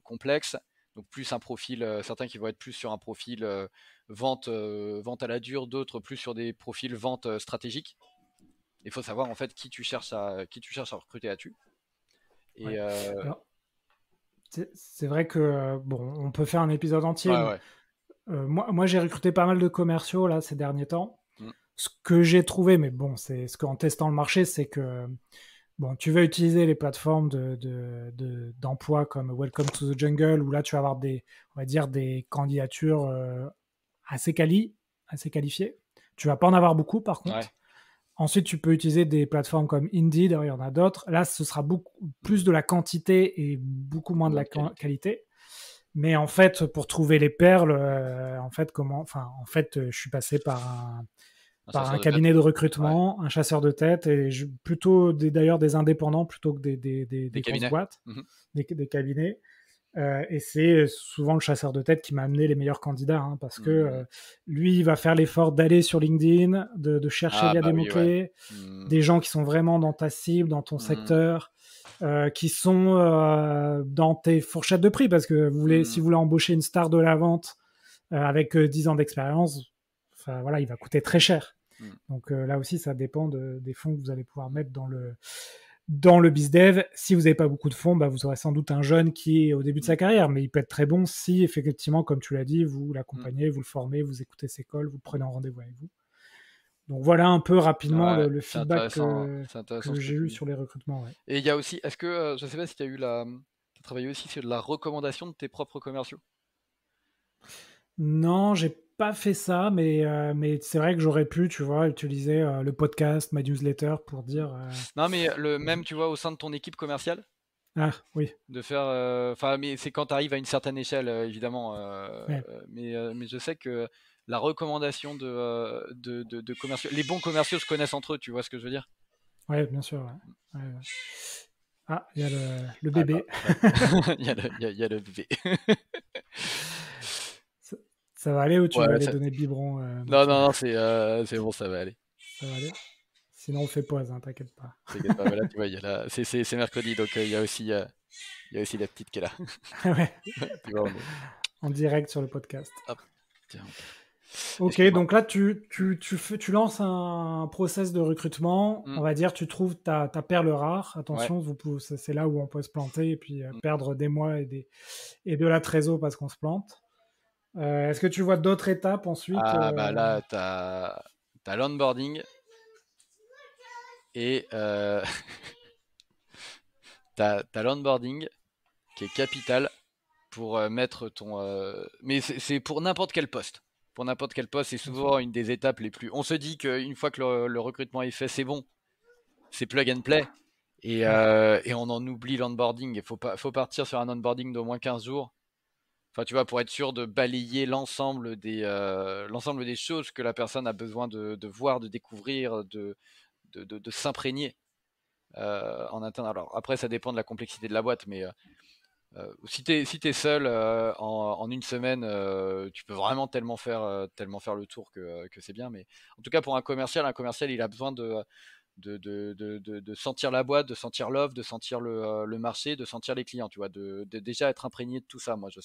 [SPEAKER 2] complexes. Donc plus un profil, euh, certains qui vont être plus sur un profil euh, vente, euh, vente à la dure, d'autres plus sur des profils vente stratégiques. Il faut savoir en fait qui tu cherches à, qui tu cherches à recruter là-dessus. Et
[SPEAKER 1] c'est vrai que bon, on peut faire un épisode entier. moi, moi j'ai recruté pas mal de commerciaux là ces derniers temps. Mm. Ce que j'ai trouvé, mais bon, c'est ce qu'en testant le marché, c'est que bon, tu vas utiliser les plateformes d'emploi comme Welcome to the Jungle, où là, tu vas avoir des, on va dire, des candidatures euh, assez, assez qualifiées. Tu vas pas en avoir beaucoup, par contre. Ensuite, tu peux utiliser des plateformes comme Indeed, il y en a d'autres. Là, ce sera plus de la quantité et beaucoup moins de la qualité. Mais en fait, pour trouver les perles, euh, en fait, comment, en fait, euh, je suis passé par un, par un, cabinet de recrutement, un chasseur de tête, et je, plutôt d'ailleurs des, indépendants plutôt que des, des, des, des boîtes, mmh des, cabinets. Euh, et c'est souvent le chasseur de tête qui m'a amené les meilleurs candidats, hein, parce que mmh. euh, lui, il va faire l'effort d'aller sur LinkedIn, de, chercher ah bah des mmh. des gens qui sont vraiment dans ta cible, dans ton secteur, euh, qui sont dans tes fourchettes de prix, parce que vous voulez, si vous voulez embaucher une star de la vente avec 10 ans d'expérience, Enfin, voilà, il va coûter très cher. Mm. Donc euh, là aussi, ça dépend des fonds que vous allez pouvoir mettre dans le, dans le bizdev. Si vous n'avez pas beaucoup de fonds, bah, vous aurez sans doute un jeune qui est au début de sa mm. carrière, mais il peut être très bon si, effectivement, comme tu l'as dit, vous l'accompagnez, mm. vous le formez, vous écoutez ses calls, vous prenez en rendez-vous avec vous. Donc voilà un peu rapidement le, feedback hein. que, j'ai eu sur les recrutements.
[SPEAKER 2] Et il y a aussi, est-ce que, euh, je ne sais pas si y eu la, tu as travaillé aussi sur la recommandation de tes propres commerciaux
[SPEAKER 1] non, j'ai pas fait ça, mais, euh, mais c'est vrai que j'aurais pu, tu vois, utiliser euh, le podcast, ma newsletter pour dire. Euh,
[SPEAKER 2] non, mais le même, tu vois, au sein de ton équipe commerciale. Ah oui. De faire, enfin, mais c'est quand tu arrives à une certaine échelle, évidemment. mais, mais je sais que la recommandation de, de, commerciaux, les bons commerciaux se connaissent entre eux, tu vois ce que je veux dire
[SPEAKER 1] Oui, bien sûr. ah, il y a le, bébé. il y, a
[SPEAKER 2] le bébé.
[SPEAKER 1] Ça va aller ou tu vas aller donner biberon euh,
[SPEAKER 2] Non, non, non, euh, c'est bon, ça va aller.
[SPEAKER 1] Ça va aller Sinon, on fait pause, hein, t'inquiète pas. T'inquiète pas, voilà,
[SPEAKER 2] tu vois, c'est mercredi, donc euh, il y, a aussi, aussi la petite qui est là. Ah ouais.
[SPEAKER 1] En direct sur le podcast.
[SPEAKER 2] Hop. Tiens.
[SPEAKER 1] Ok, donc là, tu, tu, tu, fais, tu, lances un process de recrutement. Hmm. On va dire, tu trouves ta, ta perle rare. Attention, vous c'est là où on peut se planter et puis hmm. perdre des mois et, des, et de la trésor parce qu'on se plante. Euh, est-ce que tu vois d'autres étapes ensuite Ah, euh, bah là,
[SPEAKER 2] t'as as, l'onboarding et euh, l'onboarding qui est capital pour euh, mettre ton. mais c'est pour n'importe quel poste. Pour n'importe quel poste, c'est souvent une des étapes les plus. On se dit qu'une fois que le, recrutement est fait, c'est bon. C'est plug and play. Et, on en oublie l'onboarding. Il faut, faut partir sur un onboarding d'au moins 15 jours Enfin, tu vois, pour être sûr de balayer l'ensemble des, l'ensemble des choses que la personne a besoin de, voir, de découvrir, de, de, s'imprégner en interne. Alors, après, ça dépend de la complexité de la boîte, mais si tu es, si es, seul en, une semaine, tu peux vraiment tellement faire, tellement faire le tour que, c'est bien. Mais en tout cas, pour un commercial, un commercial, il a besoin de. De, sentir la boîte, de sentir l'offre, de sentir le, le, marché, de sentir les clients, tu vois, de, déjà être imprégné de tout ça. Moi, je,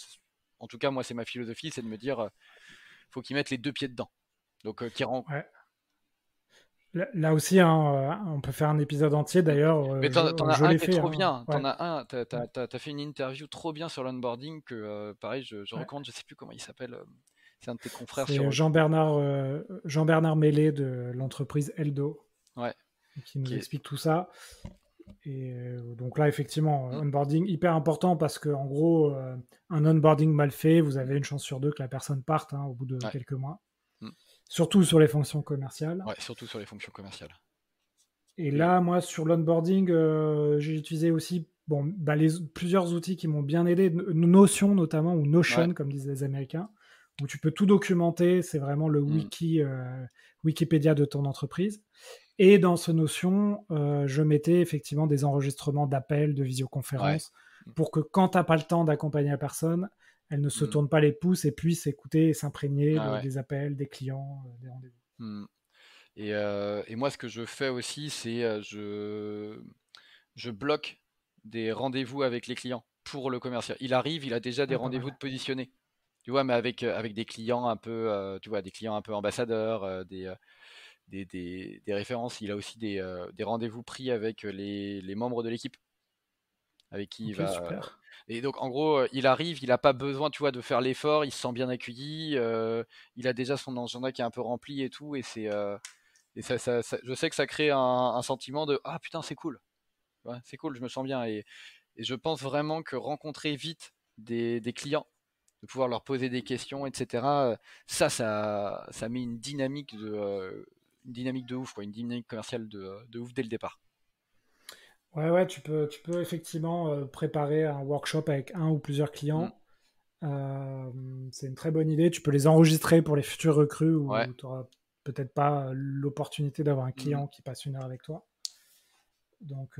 [SPEAKER 2] en tout cas, moi, c'est ma philosophie, c'est de me dire, euh, faut qu'ils mettent les deux pieds dedans. Donc, qui euh, rend...
[SPEAKER 1] Là aussi, hein, euh, on peut faire un épisode entier d'ailleurs. Mais t'en, as un qui trop bien. Tu
[SPEAKER 2] as un. fait une interview trop bien sur l'onboarding que, pareil, je, je recommande. Je sais plus comment il s'appelle. c'est un de tes confrères. C'est sur... Jean-Bernard,
[SPEAKER 1] Jean-Bernard Mellet de l'entreprise Eldo. Ouais. Qui nous explique tout ça. Et euh, donc là, effectivement, mm. onboarding hyper important parce que en gros, euh, un onboarding mal fait, vous avez mm. une chance sur deux que la personne parte hein, au bout de quelques mois. Mm. Surtout sur les fonctions commerciales.
[SPEAKER 2] Ouais, surtout sur les fonctions commerciales.
[SPEAKER 1] Et là, moi, sur l'onboarding, euh, j'ai utilisé aussi bon, bah, les, plusieurs outils qui m'ont bien aidé, Notion notamment, ou Notion, comme disent les Américains, où tu peux tout documenter. C'est vraiment le wiki, Wikipédia de ton entreprise. Et dans ce notion, euh, je mettais effectivement des enregistrements d'appels, de visioconférences, mmh. pour que quand tu n'as pas le temps d'accompagner la personne, elle ne se mmh. tourne pas les pouces et puisse écouter et s'imprégner ah des appels, des clients, euh, des rendez-vous.
[SPEAKER 2] Mmh. Euh, et, moi, ce que je fais aussi, c'est que je, je bloque des rendez-vous avec les clients pour le commercial. Il arrive, il a déjà des ah, rendez-vous de positionnés. Tu vois, mais avec, avec des clients un peu, tu vois, des clients un peu ambassadeurs, des, des, des, références, il a aussi des, euh, des rendez-vous pris avec euh, les, les membres de l'équipe avec qui il va. Super. Et donc en gros, euh, il arrive, il n'a pas besoin, tu vois, de faire l'effort, il se sent bien accueilli, il a déjà son agenda qui est un peu rempli et tout, et c'est, et ça, je sais que ça crée un, sentiment de ah putain c'est cool, c'est cool, je me sens bien, et, et, je pense vraiment que rencontrer vite des, des, clients, de pouvoir leur poser des questions, etc. ça, ça met une dynamique de, dynamique de ouf, quoi, une dynamique commerciale euh, de, ouf dès le départ.
[SPEAKER 1] Ouais, ouais, tu peux, tu peux effectivement euh, préparer un workshop avec un ou plusieurs clients. Mm. Euh, c'est une très bonne idée. Tu peux les enregistrer pour les futurs recrues où tu n'auras peut-être pas l'opportunité d'avoir un client mm. qui passe une heure avec toi. Donc,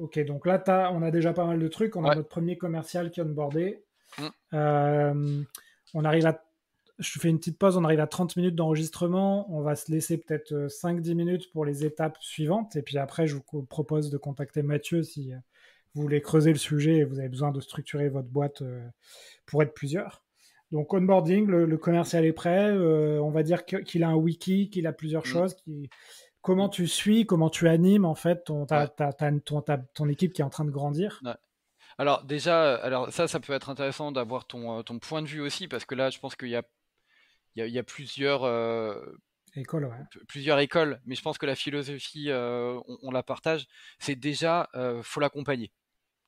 [SPEAKER 1] ok, donc là, as, on a déjà pas mal de trucs. On a notre premier commercial qui est onboardé. Mm. on arrive à je fais une petite pause, on arrive à 30 minutes d'enregistrement, on va se laisser peut-être 5-10 euh, minutes pour les étapes suivantes, et puis après je vous propose de contacter Mathieu si euh, vous voulez creuser le sujet et vous avez besoin de structurer votre boîte euh, pour être plusieurs. Donc onboarding, le, commercial est prêt, on va dire qu'il a un wiki, qu'il a plusieurs mm. choses, qui comment tu suis, comment tu animes en fait ton, ton, ton équipe qui est en train de grandir.
[SPEAKER 2] Alors déjà, alors ça, ça peut être intéressant d'avoir ton, ton, point de vue aussi, parce que là, je pense qu'il y a il y, a plusieurs écoles, plusieurs écoles, mais je pense que la philosophie, on, la partage. C'est déjà, faut l'accompagner.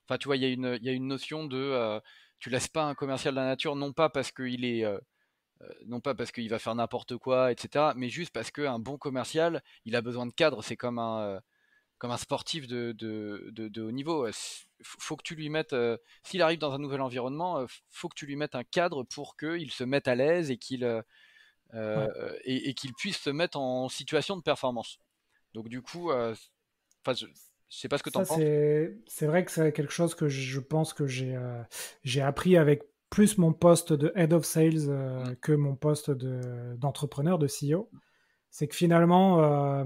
[SPEAKER 2] Enfin, tu vois, il y, y, a une notion de, tu laisses pas un commercial de la nature, non pas parce qu'il est euh, non pas parce qu'il va faire n'importe quoi, etc., mais juste parce qu'un bon commercial, il a besoin de cadre. C'est comme un, comme un sportif de, de, de haut niveau faut que tu lui mettes, euh, s'il arrive dans un nouvel environnement, euh, faut que tu lui mettes un cadre pour qu'il se mette à l'aise et qu'il euh, et, qu'il puisse se mettre en situation de performance. Donc du coup, je, je sais pas ce que tu en penses.
[SPEAKER 1] C'est vrai que c'est quelque chose que je pense que j'ai j'ai appris avec plus mon poste de head of sales mmh. que mon poste d'entrepreneur, de, CEO. C'est que finalement,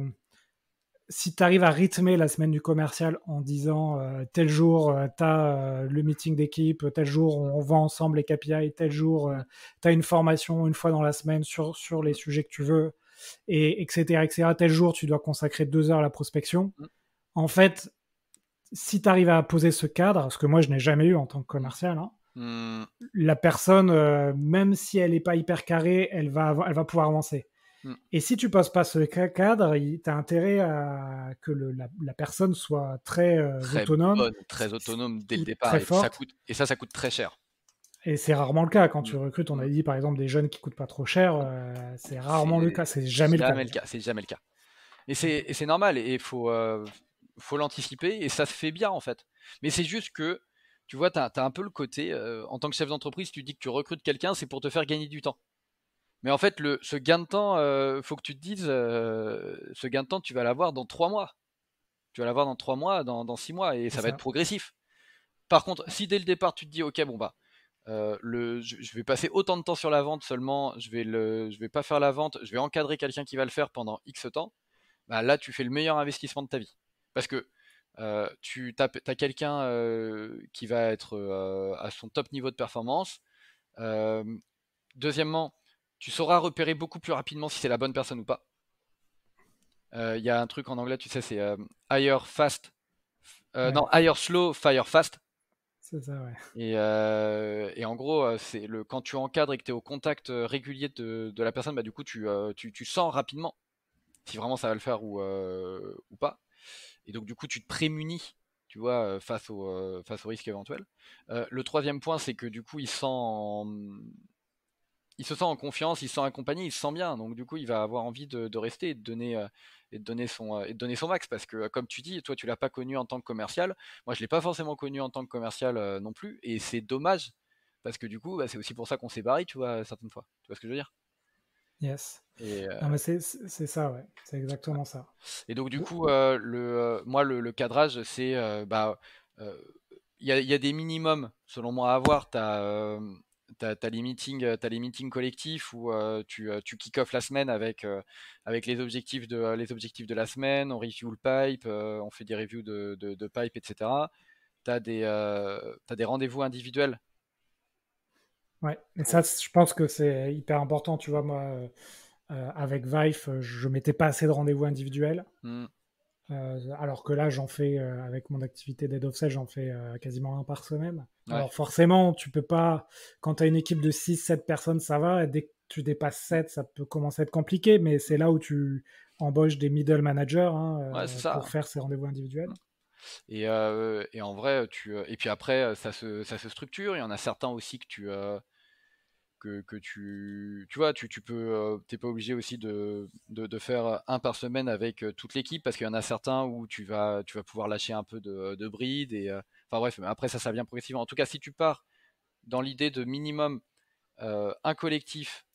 [SPEAKER 1] si tu arrives à rythmer la semaine du commercial en disant euh, tel jour, euh, tu as euh, le meeting d'équipe, tel jour, on, vend ensemble les KPI, tel jour, tu as une formation une fois dans la semaine sur, sur les sujets que tu veux, et, etc., etc. Tel jour, tu dois consacrer deux heures à la prospection. Mm. En fait, si tu arrives à poser ce cadre, ce que moi je n'ai jamais eu en tant que commercial, hein, mm. la personne, même si elle n'est pas hyper carrée, elle va, elle va pouvoir avancer. Mm. Et si tu passes pas ce cadre, tu as intérêt à que la, personne soit très, euh,
[SPEAKER 2] autonome. très autonome dès le départ. et, ça coûte, et ça, ça coûte très cher.
[SPEAKER 1] Et c'est rarement le cas. Quand tu mm. recrutes, on a mm. dit par exemple des jeunes qui coûtent pas trop cher, euh, c'est rarement le cas. C'est jamais, le
[SPEAKER 2] cas. C'est jamais le cas. Et c'est normal. Et il euh, faut, l'anticiper. Et ça se fait bien en fait. Mais c'est juste que, tu vois, tu as, un peu le côté, en tant que chef d'entreprise, tu dis que tu recrutes quelqu'un, c'est pour te faire gagner du temps. Mais en fait, le, ce gain de temps, euh, faut que tu te dises, euh, ce gain de temps, tu vas l'avoir dans trois mois. Tu vas l'avoir dans trois mois, dans, six mois, et ça, va être progressif. Par contre, si dès le départ, tu te dis, ok, bon bah, euh, le, je, vais passer autant de temps sur la vente seulement, je vais je vais pas faire la vente, je vais encadrer quelqu'un qui va le faire pendant X temps. Bah, là, tu fais le meilleur investissement de ta vie, parce que euh, tu as quelqu'un qui va être à son top niveau de performance. deuxièmement, tu sauras repérer beaucoup plus rapidement si c'est la bonne personne ou pas. Il euh, y a un truc en anglais, tu sais, c'est euh, higher fast. Euh, non, higher slow, fire fast. C'est ça, ouais. Et, euh, en gros, c'est le, quand tu encadres et que tu es au contact régulier de, la personne, bah, du coup, tu, sens rapidement si vraiment ça va le faire ou, pas. Et donc, du coup, tu te prémunis tu vois, face au, risque éventuel. le troisième point, c'est que du coup, il sent il se sent en confiance, il se sent accompagné, il se sent bien. Donc du coup, il va avoir envie de, rester et de donner euh, donner son euh, donner son max parce que euh, comme tu dis, toi tu l'as pas connu en tant que commercial. Moi, je l'ai pas forcément connu en tant que commercial non plus et c'est dommage parce que du coup, bah, c'est aussi pour ça qu'on s'est barré, tu vois, certaines fois. Tu vois ce que je veux dire
[SPEAKER 1] Yes. c'est, ça, ouais. C'est exactement ça.
[SPEAKER 2] Et donc du coup, le moi le, cadrage, c'est bah il y a, y, a des minimums selon moi à avoir. T'as T'as euh, as, les meetings, collectifs où euh, tu, euh, kick-off la semaine avec, avec les, objectifs de, les objectifs de la semaine, on review le pipe, on fait des reviews de, de, pipe, etc. Tu as des, as des rendez-vous individuels.
[SPEAKER 1] Ouais, et ça, je pense que c'est hyper important. Tu vois, moi, avec Vive, je mettais pas assez de rendez-vous individuels. Mmh. Euh, alors que là, j'en fais, euh, avec mon activité d'aide offset, j'en fais euh, quasiment un par semaine. Alors forcément, tu peux pas, quand tu as une équipe de 6-7 personnes, ça va, et dès que tu dépasses 7, ça peut commencer à être compliqué, mais c'est là où tu embauches des middle managers hein, pour faire ces rendez-vous individuels. Mm.
[SPEAKER 2] Et, en vrai, tu, et puis après, ça se, ça se structure, il y en a certains aussi que tu que, tu, tu vois, tu, tu peux, euh, t'es pas obligé aussi de, faire euh, un par semaine avec euh, toute l'équipe parce qu'il y en a certains où tu vas, tu vas pouvoir lâcher un peu de, bride et, enfin bref, mais après ça, ça vient progressivement. En tout cas, si tu pars dans l'idée de minimum un collectif,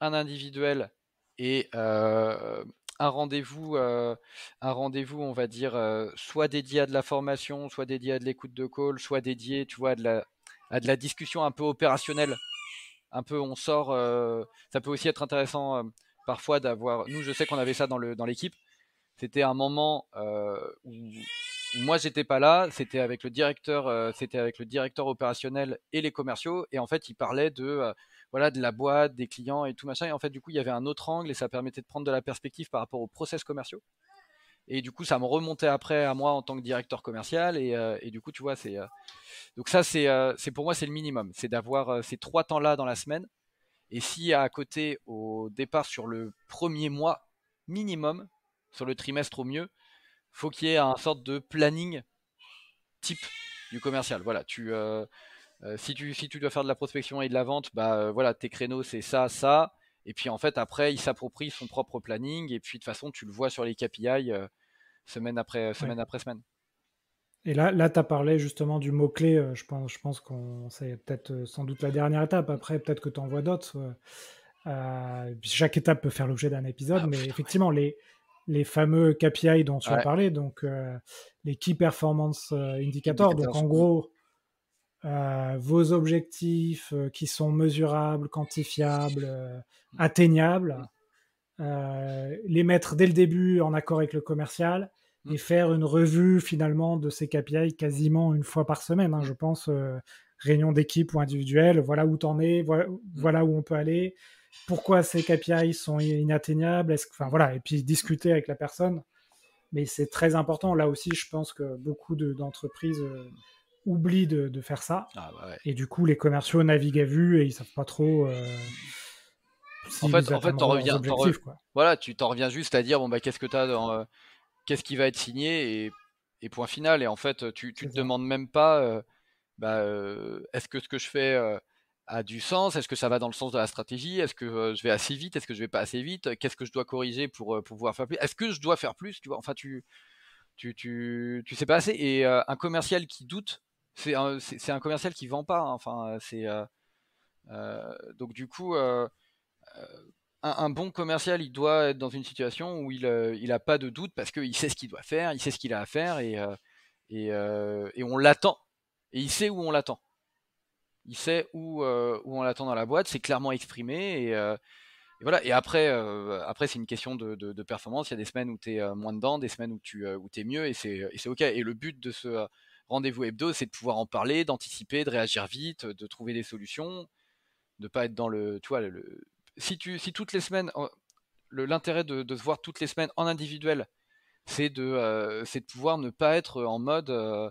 [SPEAKER 2] un individuel et un rendez-vous, un rendez-vous, on va dire, soit dédié à de la formation, soit dédié à de l'écoute de call, soit dédié, tu vois, de la, à de la discussion un peu opérationnelle un peu on sort. Euh, ça peut aussi être intéressant euh, parfois d'avoir. Nous, je sais qu'on avait ça dans le dans l'équipe. C'était un moment euh, où moi j'étais pas là, c'était avec le directeur, c'était avec le directeur opérationnel et les commerciaux, et en fait il parlait de voilà de la boîte, des clients et tout machin, et en fait du coup il y avait un autre angle et ça permettait de prendre de la perspective par rapport aux process commerciaux. Et du coup, ça me remontait après à moi en tant que directeur commercial. Et, euh, du coup, tu vois, c'est. Euh, donc, ça, euh, c'est, pour moi, c'est le minimum. C'est d'avoir ces trois temps-là dans la semaine. Et si à côté, au départ, sur le premier mois minimum, sur le trimestre au mieux, faut qu'il y ait un sorte de planning type du commercial. Voilà, tu. si tu, si tu dois faire de la prospection et de la vente, bah voilà, tes créneaux c'est ça, ça, et puis en fait, après, il s'approprie son propre planning. Et puis de toute façon, tu le vois sur les KPI euh, semaine après semaine. Après semaine. Et
[SPEAKER 1] là, là tu as parlé justement du mot-clé. Euh, je pense, je pense qu'on c'est peut-être euh, sans doute la dernière étape. Après, peut-être que tu en vois d'autres. chaque étape peut faire l'objet d'un épisode. Ah, mais effectivement, les, les fameux KPI dont tu as parlé, donc les Key Performance Indicators, donc en gros euh, vos objectifs euh, qui sont mesurables, quantifiables, euh, mm. atteignables, mm. les mettre dès le début en accord avec le commercial mm. et faire une revue finalement de ces KPI quasiment une fois par semaine, hein. je pense, réunion d'équipe ou individuelle, voilà où tu en es, voilà, où on peut aller, pourquoi ces KPI sont inatteignables, enfin voilà, et puis discuter avec la personne. Mais c'est très important. Là aussi, je pense que beaucoup
[SPEAKER 2] d'entreprises
[SPEAKER 1] oublie de, faire ça. Ah, bah et du coup, les commerciaux naviguent à vue et ils savent pas trop. Euh, si en fait, en fait, en reviens,
[SPEAKER 2] voilà, tu t'en reviens juste à dire bon bah qu'est-ce que t'as dans, euh, qu'est-ce qui va être signé et, point final. Et en fait, tu, tu te demandes même pas, euh, bah, est-ce que ce que je fais a du sens Est-ce que ça va dans le sens de la stratégie Est-ce que je vais assez vite Est-ce que je vais pas assez vite Qu'est-ce que je dois corriger pour, pouvoir faire plus Est-ce que je dois faire plus Tu vois, enfin, tu, tu, tu, tu sais pas assez. Et un commercial qui doute c'est un, c'est, un commercial qui vend pas. Hein. Enfin, c'est euh, euh, donc du coup, euh, un, bon commercial, il doit être dans une situation où il, n'a pas de doute parce qu'il sait ce qu'il doit faire, il sait ce qu'il a à faire et et, et on l'attend et il sait où on l'attend. Il sait où, où on l'attend dans la boîte, c'est clairement exprimé. Et, voilà. Et après, après c'est une question de, de, performance. Il y a des semaines où tu es moins dedans, des semaines où tu où es mieux, et c'est OK. Et le but de ce, rendez-vous hebdo, c'est de pouvoir en parler, d'anticiper, de réagir vite, de trouver des solutions, de pas être dans le, tu vois, le, si tu, si toutes les semaines, l'intérêt de, se voir toutes les semaines en individuel, c'est de, euh, c'est de pouvoir ne pas être en mode, euh,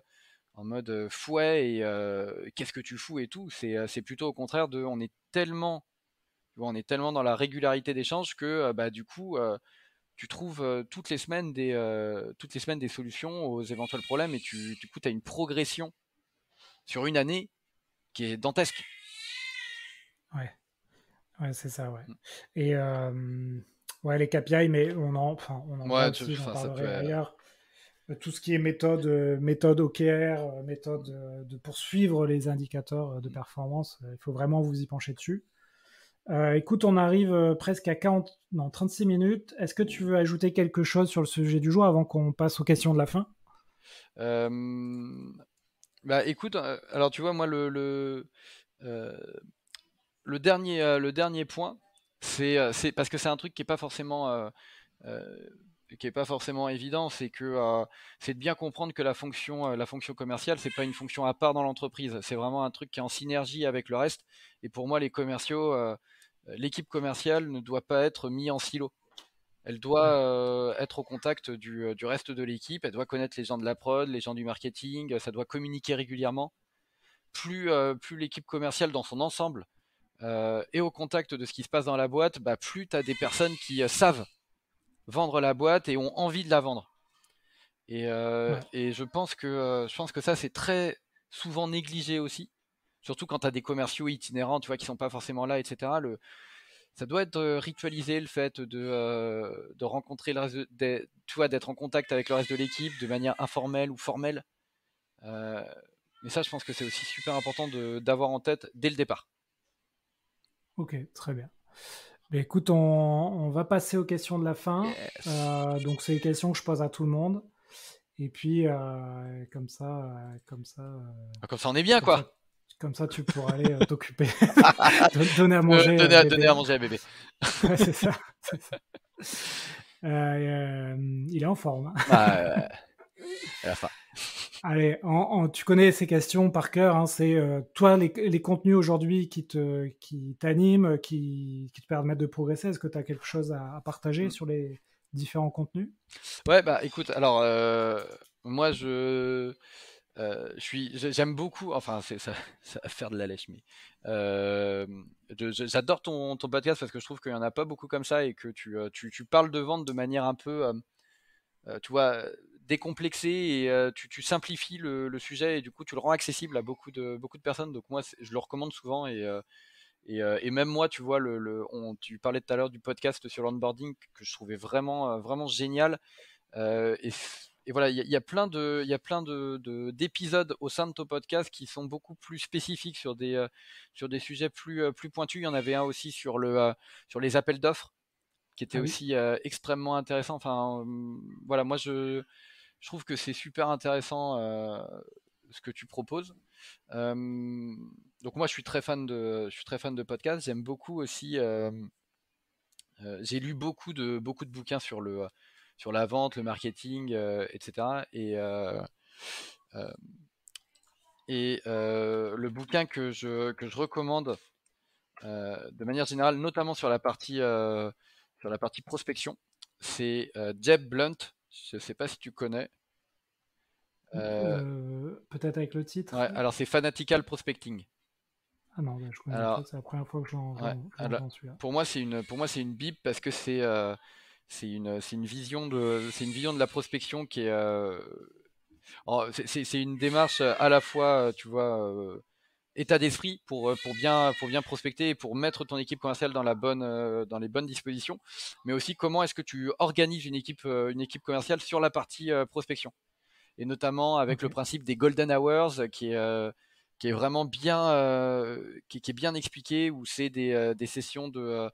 [SPEAKER 2] en mode euh, fouet et qu'est-ce que tu fous et tout. C'est, plutôt au contraire de, on est tellement, on est tellement dans la régularité d'échange que, bah, du coup, tu trouves toutes les semaines des toutes les semaines des solutions aux éventuels problèmes et tu du coup tu as une progression sur une année qui est dantesque.
[SPEAKER 1] Ouais. c'est ça, ouais. Mmh. Et ouais, les KPI, mais on en, enfin, on en Tout ce qui est méthode, méthode OKR, méthode mmh. de poursuivre les indicateurs de mmh. performance, il faut vraiment vous y pencher dessus. Euh, écoute, on arrive euh, presque à 40, non, 36 minutes. Est-ce que tu veux ajouter quelque chose sur le sujet du jour avant qu'on passe aux questions de la fin
[SPEAKER 2] euh, Bah écoute, alors tu vois, moi, le, le, dernier, le dernier point, c'est parce que c'est un truc qui n'est pas forcément qui pas forcément évident, c'est que c'est de bien comprendre que la fonction, commerciale, la fonction commerciale, c'est pas une fonction à part dans l'entreprise. C'est vraiment un truc qui est en synergie avec le reste. Et pour moi, les commerciaux, euh, l'équipe commerciale ne doit pas être mise en silo. Elle doit euh, être au contact euh, du, reste de l'équipe, elle doit connaître les gens de la prod, les gens du marketing, ça doit communiquer régulièrement. Plus, l'équipe commerciale dans son ensemble est au contact de ce qui se passe dans la boîte, bah, plus tu as des personnes qui savent vendre la boîte et ont envie de la vendre. Et, et je, pense que, je pense que ça, c'est très souvent négligé aussi surtout quand tu as des commerciaux itinérants, tu vois, qui sont pas forcément là, etc. Le, ça doit être euh, ritualisé le fait de, euh, rencontrer le tu vois, d'être en contact avec le reste de l'équipe de manière informelle ou formelle. Euh, mais ça, je pense que c'est aussi super important d'avoir en tête dès le départ.
[SPEAKER 1] Ok, très bien. Mais ben, écoute, on, va passer aux questions de la fin. donc, c'est les questions que je pose à tout le monde. Et puis, comme ça, comme ça.
[SPEAKER 2] Ah, comme ça, on est bien, quoi.
[SPEAKER 1] Comme ça, tu pourras aller euh, t'occuper, donner à euh, manger. Donner à, euh, donner, à, manger à bébé. c'est ça. il est en forme. Hein. Bah, Allez, tu connais ces questions par cœur. Hein, c'est toi les, contenus aujourd'hui qui te qui t'animent, qui, te permettent de progresser. Est-ce que tu as quelque chose à, partager mm. sur les différents contenus
[SPEAKER 2] Ouais, bah écoute, alors moi je euh, suis, j'aime beaucoup, enfin, ça, ça faire de la lèche, mais euh, j'adore ton, ton, podcast parce que je trouve qu'il n'y en a pas beaucoup comme ça et que tu, euh, tu, tu parles de vente de manière un peu, tu vois, décomplexée et tu, tu, simplifies le, sujet et du coup tu le rends accessible à beaucoup de, beaucoup de personnes. Donc, moi, je le recommande souvent et. Et, même moi, tu vois, le, tu parlais tout à l'heure du podcast sur l'onboarding que je trouvais vraiment, vraiment génial. et et voilà, il y, a plein de, il y a plein de, d'épisodes au sein de ton podcast qui sont beaucoup plus spécifiques sur des, euh, sur des sujets plus, euh, plus pointus. Il y en avait un aussi sur le, euh, sur les appels d'offres, qui était ah aussi extrêmement intéressant. Enfin, hum, voilà, moi je, je trouve que c'est super intéressant ce que tu proposes. Hum, donc moi je suis très fan de, je suis très fan de podcasts. J'aime beaucoup aussi. j'ai lu beaucoup de, beaucoup de bouquins sur le sur la vente, le marketing, etc. Euh, et, et euh, euh, le bouquin que je, que je recommande de manière générale, notamment sur la partie, sur la partie prospection, c'est Jeb Blunt. Je ne sais pas si tu connais.
[SPEAKER 1] Peut-être avec le titre.
[SPEAKER 2] alors c'est Fanatical Prospecting.
[SPEAKER 1] Ah non, bah, je connais c'est la première fois que j'en ouais,
[SPEAKER 2] Pour moi, c'est une, pour moi, c'est une bible parce que c'est, c'est une, vision de, c'est une vision de la prospection qui est, euh, c'est une démarche à la fois, tu vois, euh, état d'esprit pour, euh, pour bien, pour bien prospecter et pour mettre ton équipe commerciale dans la bonne, dans les bonnes dispositions, mais aussi comment est-ce que tu organises une équipe, une équipe commerciale sur la partie prospection, et notamment avec le principe des golden hours qui est qui est vraiment bien, est bien expliqué, où c'est des, des, sessions de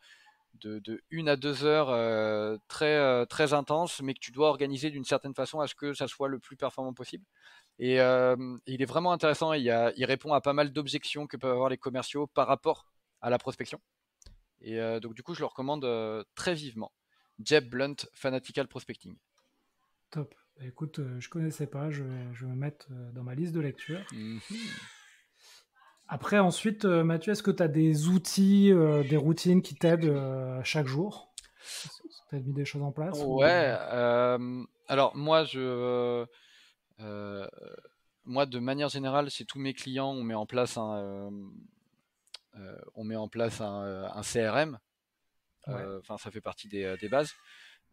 [SPEAKER 2] de, une à deux heures euh, très, euh, très intense, mais que tu dois organiser d'une certaine façon à ce que ça soit le plus performant possible. Et euh, il est vraiment intéressant, il, il répond à pas mal d'objections que peuvent avoir les commerciaux par rapport à la prospection. Et donc du coup, je le recommande très vivement. Jeb Blunt, Fanatical Prospecting.
[SPEAKER 1] Top. Bah, écoute, je connaissais pas, je vais, me mettre dans ma liste de lecture. Mm-hmm. Après, ensuite, euh, Mathieu, est-ce que tu as des outils, euh, des routines qui t'aident euh, chaque jour Tu as mis des choses en place Ouais.
[SPEAKER 2] alors, moi, je. moi, de manière générale, c'est tous mes clients, on met en place un, on met en place un, CRM. enfin ça fait partie des, bases.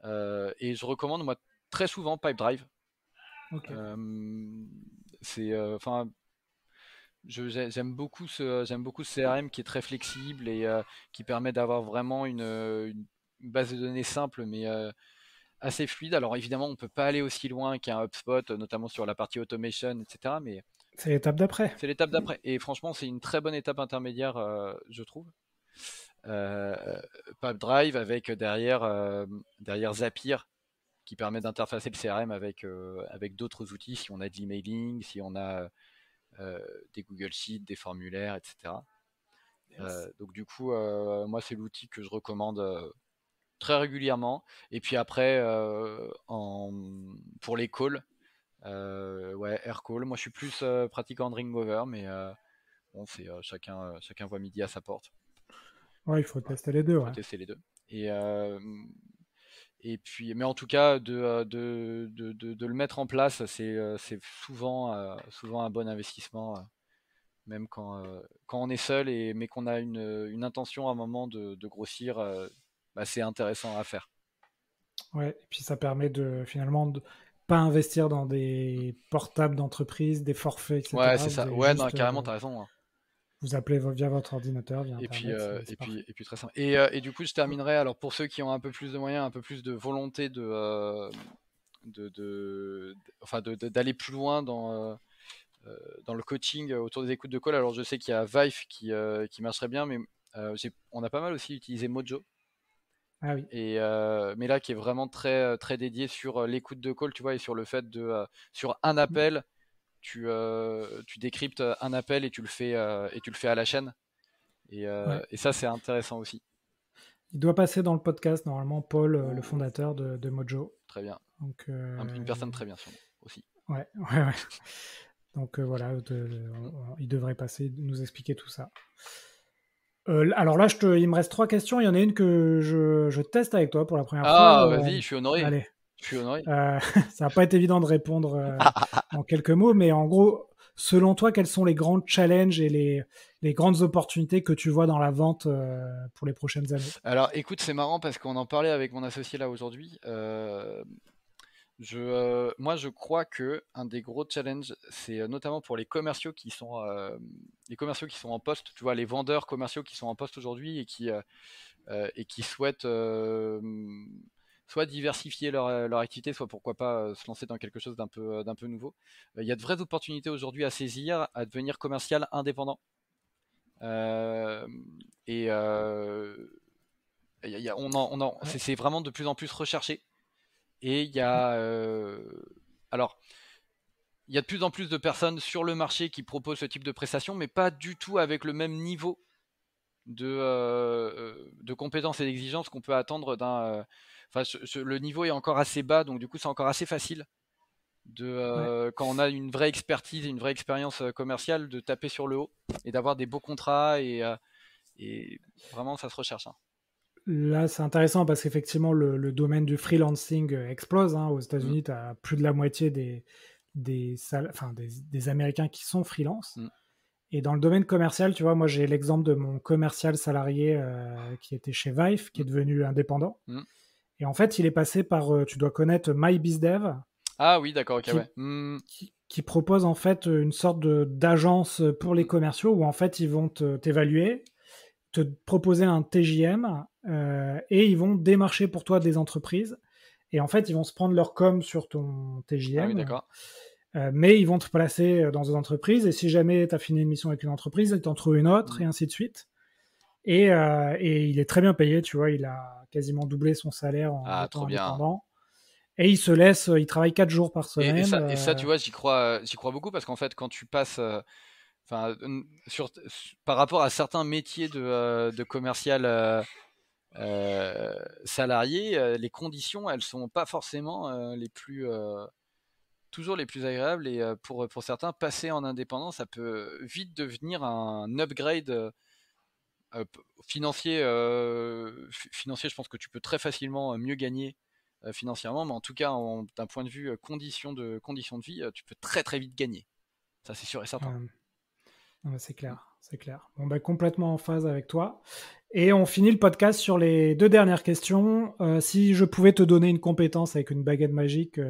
[SPEAKER 2] et je recommande, moi, très souvent Pipedrive. Okay. c'est. Enfin j'aime beaucoup ce j'aime beaucoup CRM qui est très flexible et euh, qui permet d'avoir vraiment euh, une, base de données simple mais euh, assez fluide. Alors évidemment, on peut pas aller aussi loin qu'un HubSpot, notamment sur la partie automation, etc. Mais c'est l'étape d'après. C'est l'étape d'après. Et franchement, c'est une très bonne étape intermédiaire, je trouve. PubDrive avec derrière derrière Zapier qui permet d'interfacer le CRM avec avec d'autres outils si on a de l'emailing, si on a euh, des Google Sheets, des formulaires, etc. Euh, donc du coup, euh, moi c'est l'outil que je recommande très régulièrement. Et puis après, en, pour les calls, ouais, air call. Moi je suis plus pratiquant de ringover, mais bon, c'est chacun, chacun voit midi à sa porte. Ouais, il faut tester les deux. tester les deux. Et et puis, mais en tout cas, euh, de, de, de, de le mettre en place, c'est euh, souvent, euh, souvent un bon investissement, même quand, quand on est seul, et, mais qu'on a une, une, intention à un moment de, grossir, bah, c'est intéressant à faire.
[SPEAKER 1] Ouais, et puis ça permet de finalement de pas investir dans des portables d'entreprise, des forfaits, etc. Ouais, c'est ça. Ouais, non, carrément, as raison. Hein. Vous appelez via votre ordinateur, et, puis, euh,
[SPEAKER 2] et, puis, et puis, très simple. Euh, et, du coup, je terminerai. Alors, pour ceux qui ont un peu plus de moyens, un peu plus de volonté de, euh, de, enfin, d'aller plus loin dans, dans le coaching autour des écoutes de call, alors je sais qu'il y a Vive qui, qui marcherait bien, mais on a pas mal aussi utilisé Mojo. Ah oui. Et mais là qui est vraiment très très dédié sur l'écoute de call, tu vois, et sur le fait de sur un mmh. appel, euh, tu, décryptes un appel et tu le fais, euh, et tu le fais à la chaîne. Euh, et, ça, c'est intéressant aussi.
[SPEAKER 1] Il doit passer dans le podcast, normalement, Paul, le oh. fondateur de, Mojo. Très bien. Une personne très bien, sûrement, aussi. Ouais, ouais, ouais. Donc voilà, il devrait passer, nous expliquer tout ça. alors là, je te, il me reste trois questions. Il y en a une que je, teste avec toi pour la première ah, fois. Ah, vas-y, je suis honoré. Allez, suis euh, ça n'a pas été évident de répondre euh, en quelques mots, mais en gros, selon toi, quels sont les grands challenges et les, grandes opportunités que tu vois dans la vente euh, pour les prochaines années
[SPEAKER 2] Alors écoute, c'est marrant parce qu'on en parlait avec mon associé là aujourd'hui. moi, je crois que un des gros challenges, c'est notamment pour les commerciaux qui sont les commerciaux qui sont en poste. Tu vois, les vendeurs commerciaux qui sont en poste aujourd'hui et qui et qui souhaitent soit diversifier euh, leur, activité, soit pourquoi pas euh, se lancer dans quelque chose d'un peu, euh, d'un peu nouveau. Il y a de vraies opportunités aujourd'hui à saisir, à devenir commercial indépendant. et euh, on c'est vraiment de plus en plus recherché. Et il y a. Mm-hmm. alors, il y a de plus en plus de personnes sur le marché qui proposent ce type de prestations, mais pas du tout avec le même niveau de, de compétences et d'exigences qu'on peut attendre d'un Enfin, le niveau est encore assez bas, donc du coup, c'est encore assez facile. De, euh, Quand on a une vraie expertise, une vraie expérience euh, commerciale, de taper sur le haut et d'avoir des beaux contrats. Et, euh, vraiment, ça se recherche. Hein.
[SPEAKER 1] Là, c'est intéressant parce qu'effectivement, le, domaine du freelancing explose. Hein. Aux États-Unis, mm. tu as plus de la moitié des, des, des, Américains qui sont freelance. Mm. Et dans le domaine commercial, tu vois, moi j'ai l'exemple de mon commercial salarié qui était chez Vive, qui est mm. devenu indépendant. Et en fait, il est passé par, euh, tu dois connaître MyBizDev.
[SPEAKER 2] Ah oui, d'accord, ok, hmm.
[SPEAKER 1] qui, propose en fait une sorte d'agence pour les hmm. commerciaux où en fait ils vont t'évaluer, te, proposer un TJM euh, et ils vont démarcher pour toi des entreprises. Et en fait, ils vont se prendre leur com sur ton TJM. Ah euh, mais ils vont te placer dans une entreprise. et si jamais tu as fini une mission avec une entreprise, ils t'en trouvent une autre hmm. et ainsi de suite. Et, euh, et, il est très bien payé, tu vois, il a quasiment doublé son salaire en ah, trop bien. Et il se laisse, il travaille 4 jours par semaine. Et, ça, euh. tu
[SPEAKER 2] vois, j'y crois, j'y crois beaucoup parce qu'en fait, quand tu passes, euh, enfin, par rapport à certains métiers de, de commercial salarié, les conditions, elles sont pas forcément les plus toujours les plus agréables et pour, pour certains passer en indépendant ça peut vite devenir un upgrade euh, euh, financier, je pense que tu peux très facilement euh, mieux gagner financièrement, mais en tout cas, d'un point de vue conditions de, condition de vie, tu peux très très vite gagner. Ça, c'est sûr et certain.
[SPEAKER 1] c'est clair, c'est clair. Bon, ben, complètement en phase avec toi. Et on finit le podcast sur les deux dernières questions. si je pouvais te donner une compétence avec une baguette magique,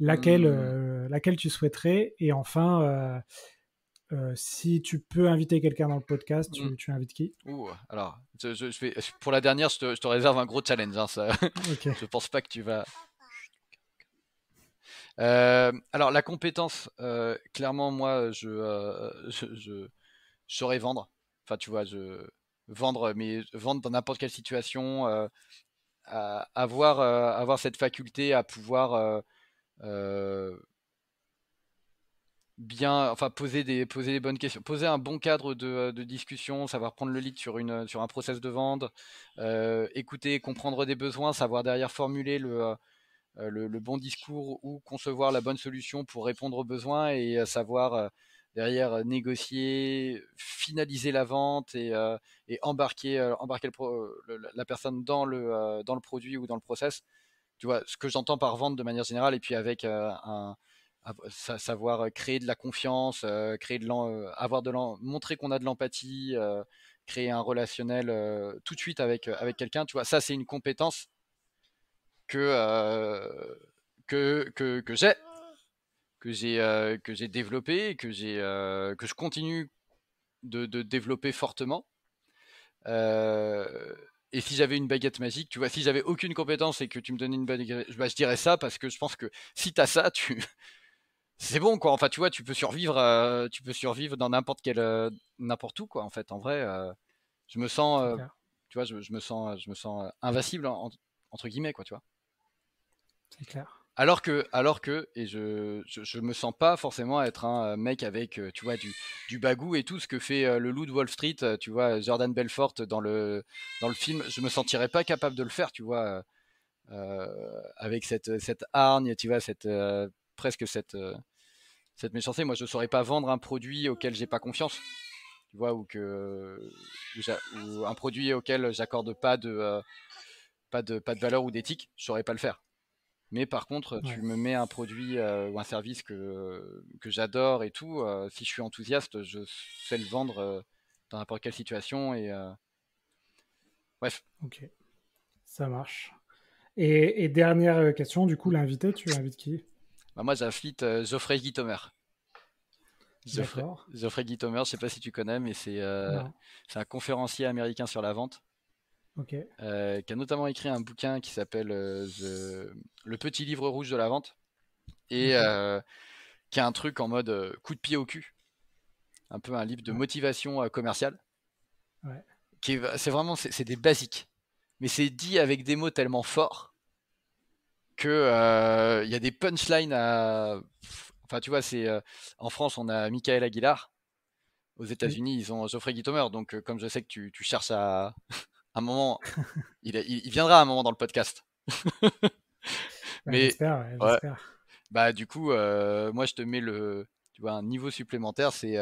[SPEAKER 1] laquelle, hmm. laquelle tu souhaiterais Et enfin euh, si tu peux inviter quelqu'un dans le podcast, tu, mm. invites qui Ouh,
[SPEAKER 2] alors, je, pour la dernière, je te, réserve un gros challenge. Hein, ça. je pense pas que tu vas. Euh, alors, la compétence, euh, clairement, moi, je, saurais vendre. Enfin, tu vois, je vendre, mais vendre dans n'importe quelle situation, avoir, avoir cette faculté à pouvoir bien, enfin poser des, poser les bonnes questions, poser un bon cadre de, euh, de discussion, savoir prendre le lead sur une, euh, sur un process de vente, euh, écouter, comprendre des besoins, savoir derrière formuler le, le, bon discours ou concevoir la bonne solution pour répondre aux besoins et savoir derrière négocier, finaliser la vente et, et embarquer, embarquer la personne dans le, dans le produit ou dans le process. Tu vois, ce que j'entends par vente de manière générale, et puis avec un, savoir créer de la confiance, créer de avoir de montrer qu'on a de l'empathie, créer un relationnel tout de suite avec avec quelqu'un. Tu vois, ça c'est une compétence que que que que j'ai que j'ai que j'ai développé que j'ai que je continue de, de développer fortement. Et si j'avais une baguette magique, tu vois, si j'avais aucune compétence et que tu me donnais une baguette, bah, je dirais ça parce que je pense que si tu as ça, tu, c'est bon quoi. Enfin, tu vois, tu peux survivre, euh, tu peux survivre dans n'importe quel, euh, n'importe où quoi. En fait, en vrai, euh, je me sens, tu vois, je, me sens, je me sens invincible entre guillemets quoi, tu vois. C'est clair. Alors que, alors que, et je, je, me sens pas forcément être un mec avec, tu vois, du, du bagou et tout ce que fait le loup de Wall Street, tu vois, Jordan Belfort dans le, dans le film, je me sentirais pas capable de le faire, tu vois, avec cette, cette hargne, tu vois, cette presque cette, euh, cette méchanceté. Moi, je ne saurais pas vendre un produit auquel j'ai pas confiance, tu vois, ou, que, un produit auquel j'accorde pas de, euh, pas, de, pas de valeur ou d'éthique, je ne saurais pas le faire. Mais par contre, tu me mets un produit euh, ou un service que, que j'adore et tout. si je suis enthousiaste, je sais le vendre dans n'importe quelle situation. Et, Bref. Ok,
[SPEAKER 1] ça marche. Et, dernière question, du coup, l'invité, tu invites qui
[SPEAKER 2] bah, moi j'affite euh, Geoffrey Guitomer. Geoffrey, Guitomer, je sais pas si tu connais, mais c'est euh, un conférencier américain sur la vente. Euh, qui a notamment écrit un bouquin qui s'appelle Le petit livre rouge de la vente. Et qui a un truc en mode coup de pied au cul. Un peu un livre de motivation commerciale. C'est vraiment c'est des basiques. Mais c'est dit avec des mots tellement forts que euh, il y a des punchlines à. Enfin, tu vois, c'est euh, en France, on a Michael Aguilar. Aux États-Unis, ils ont Geoffrey Guitomer. Donc, euh, comme je sais que tu, cherches à un moment, il, viendra à un moment dans le podcast. Mais j'espère, bah, du coup, moi, je te mets le, tu vois, un niveau supplémentaire, c'est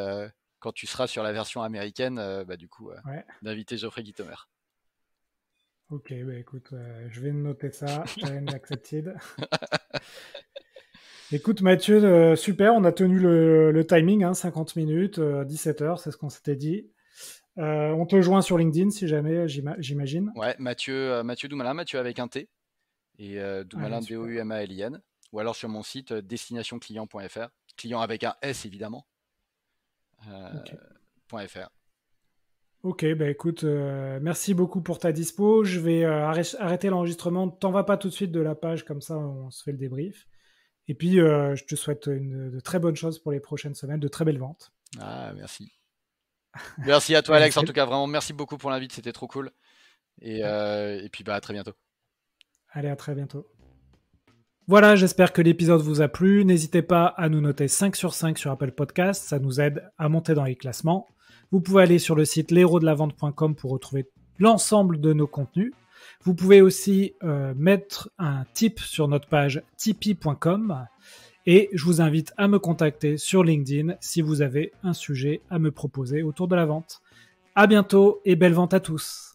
[SPEAKER 2] quand tu seras sur la version américaine, bah, du coup, d'inviter Geoffrey Guitomer.
[SPEAKER 1] Ok, bah, écoute, euh, je vais noter ça. Challenge accepted. écoute, Mathieu, euh, super, on a tenu le, timing, 50 hein, minutes, 17 euh, heures, c'est ce qu'on s'était dit. on te joint sur LinkedIn si jamais, j'imagine.
[SPEAKER 2] Ouais, Mathieu, Mathieu Doumalin, Mathieu avec un T. Et Doumalin, D-O-U-M-A-L-I-N. Ou alors sur mon site destinationclient.fr. Client avec un S évidemment. Point .fr.
[SPEAKER 1] Ok, bah écoute, euh, merci beaucoup pour ta dispo. Je vais euh, arrêter l'enregistrement. T'en vas pas tout de suite de la page, comme ça on se fait le débrief. Et puis, euh, je te souhaite une, de très bonnes choses pour les prochaines semaines, de très belles ventes.
[SPEAKER 2] Ah, merci. Merci à toi, Alex. En tout cas, vraiment, merci beaucoup pour l'invite. C'était trop cool. Et, puis, bah, à très bientôt.
[SPEAKER 1] Allez, à très bientôt. Voilà, j'espère que l'épisode vous a plu. N'hésitez pas à nous noter 5 sur 5 sur Apple Podcast. Ça nous aide à monter dans les classements. Vous pouvez aller sur le site l'héros-de-la-vente.com pour retrouver l'ensemble de nos contenus. Vous pouvez aussi euh, mettre un tip sur notre page tipeee.com et je vous invite à me contacter sur LinkedIn si vous avez un sujet à me proposer autour de la vente. À bientôt et belle vente à tous!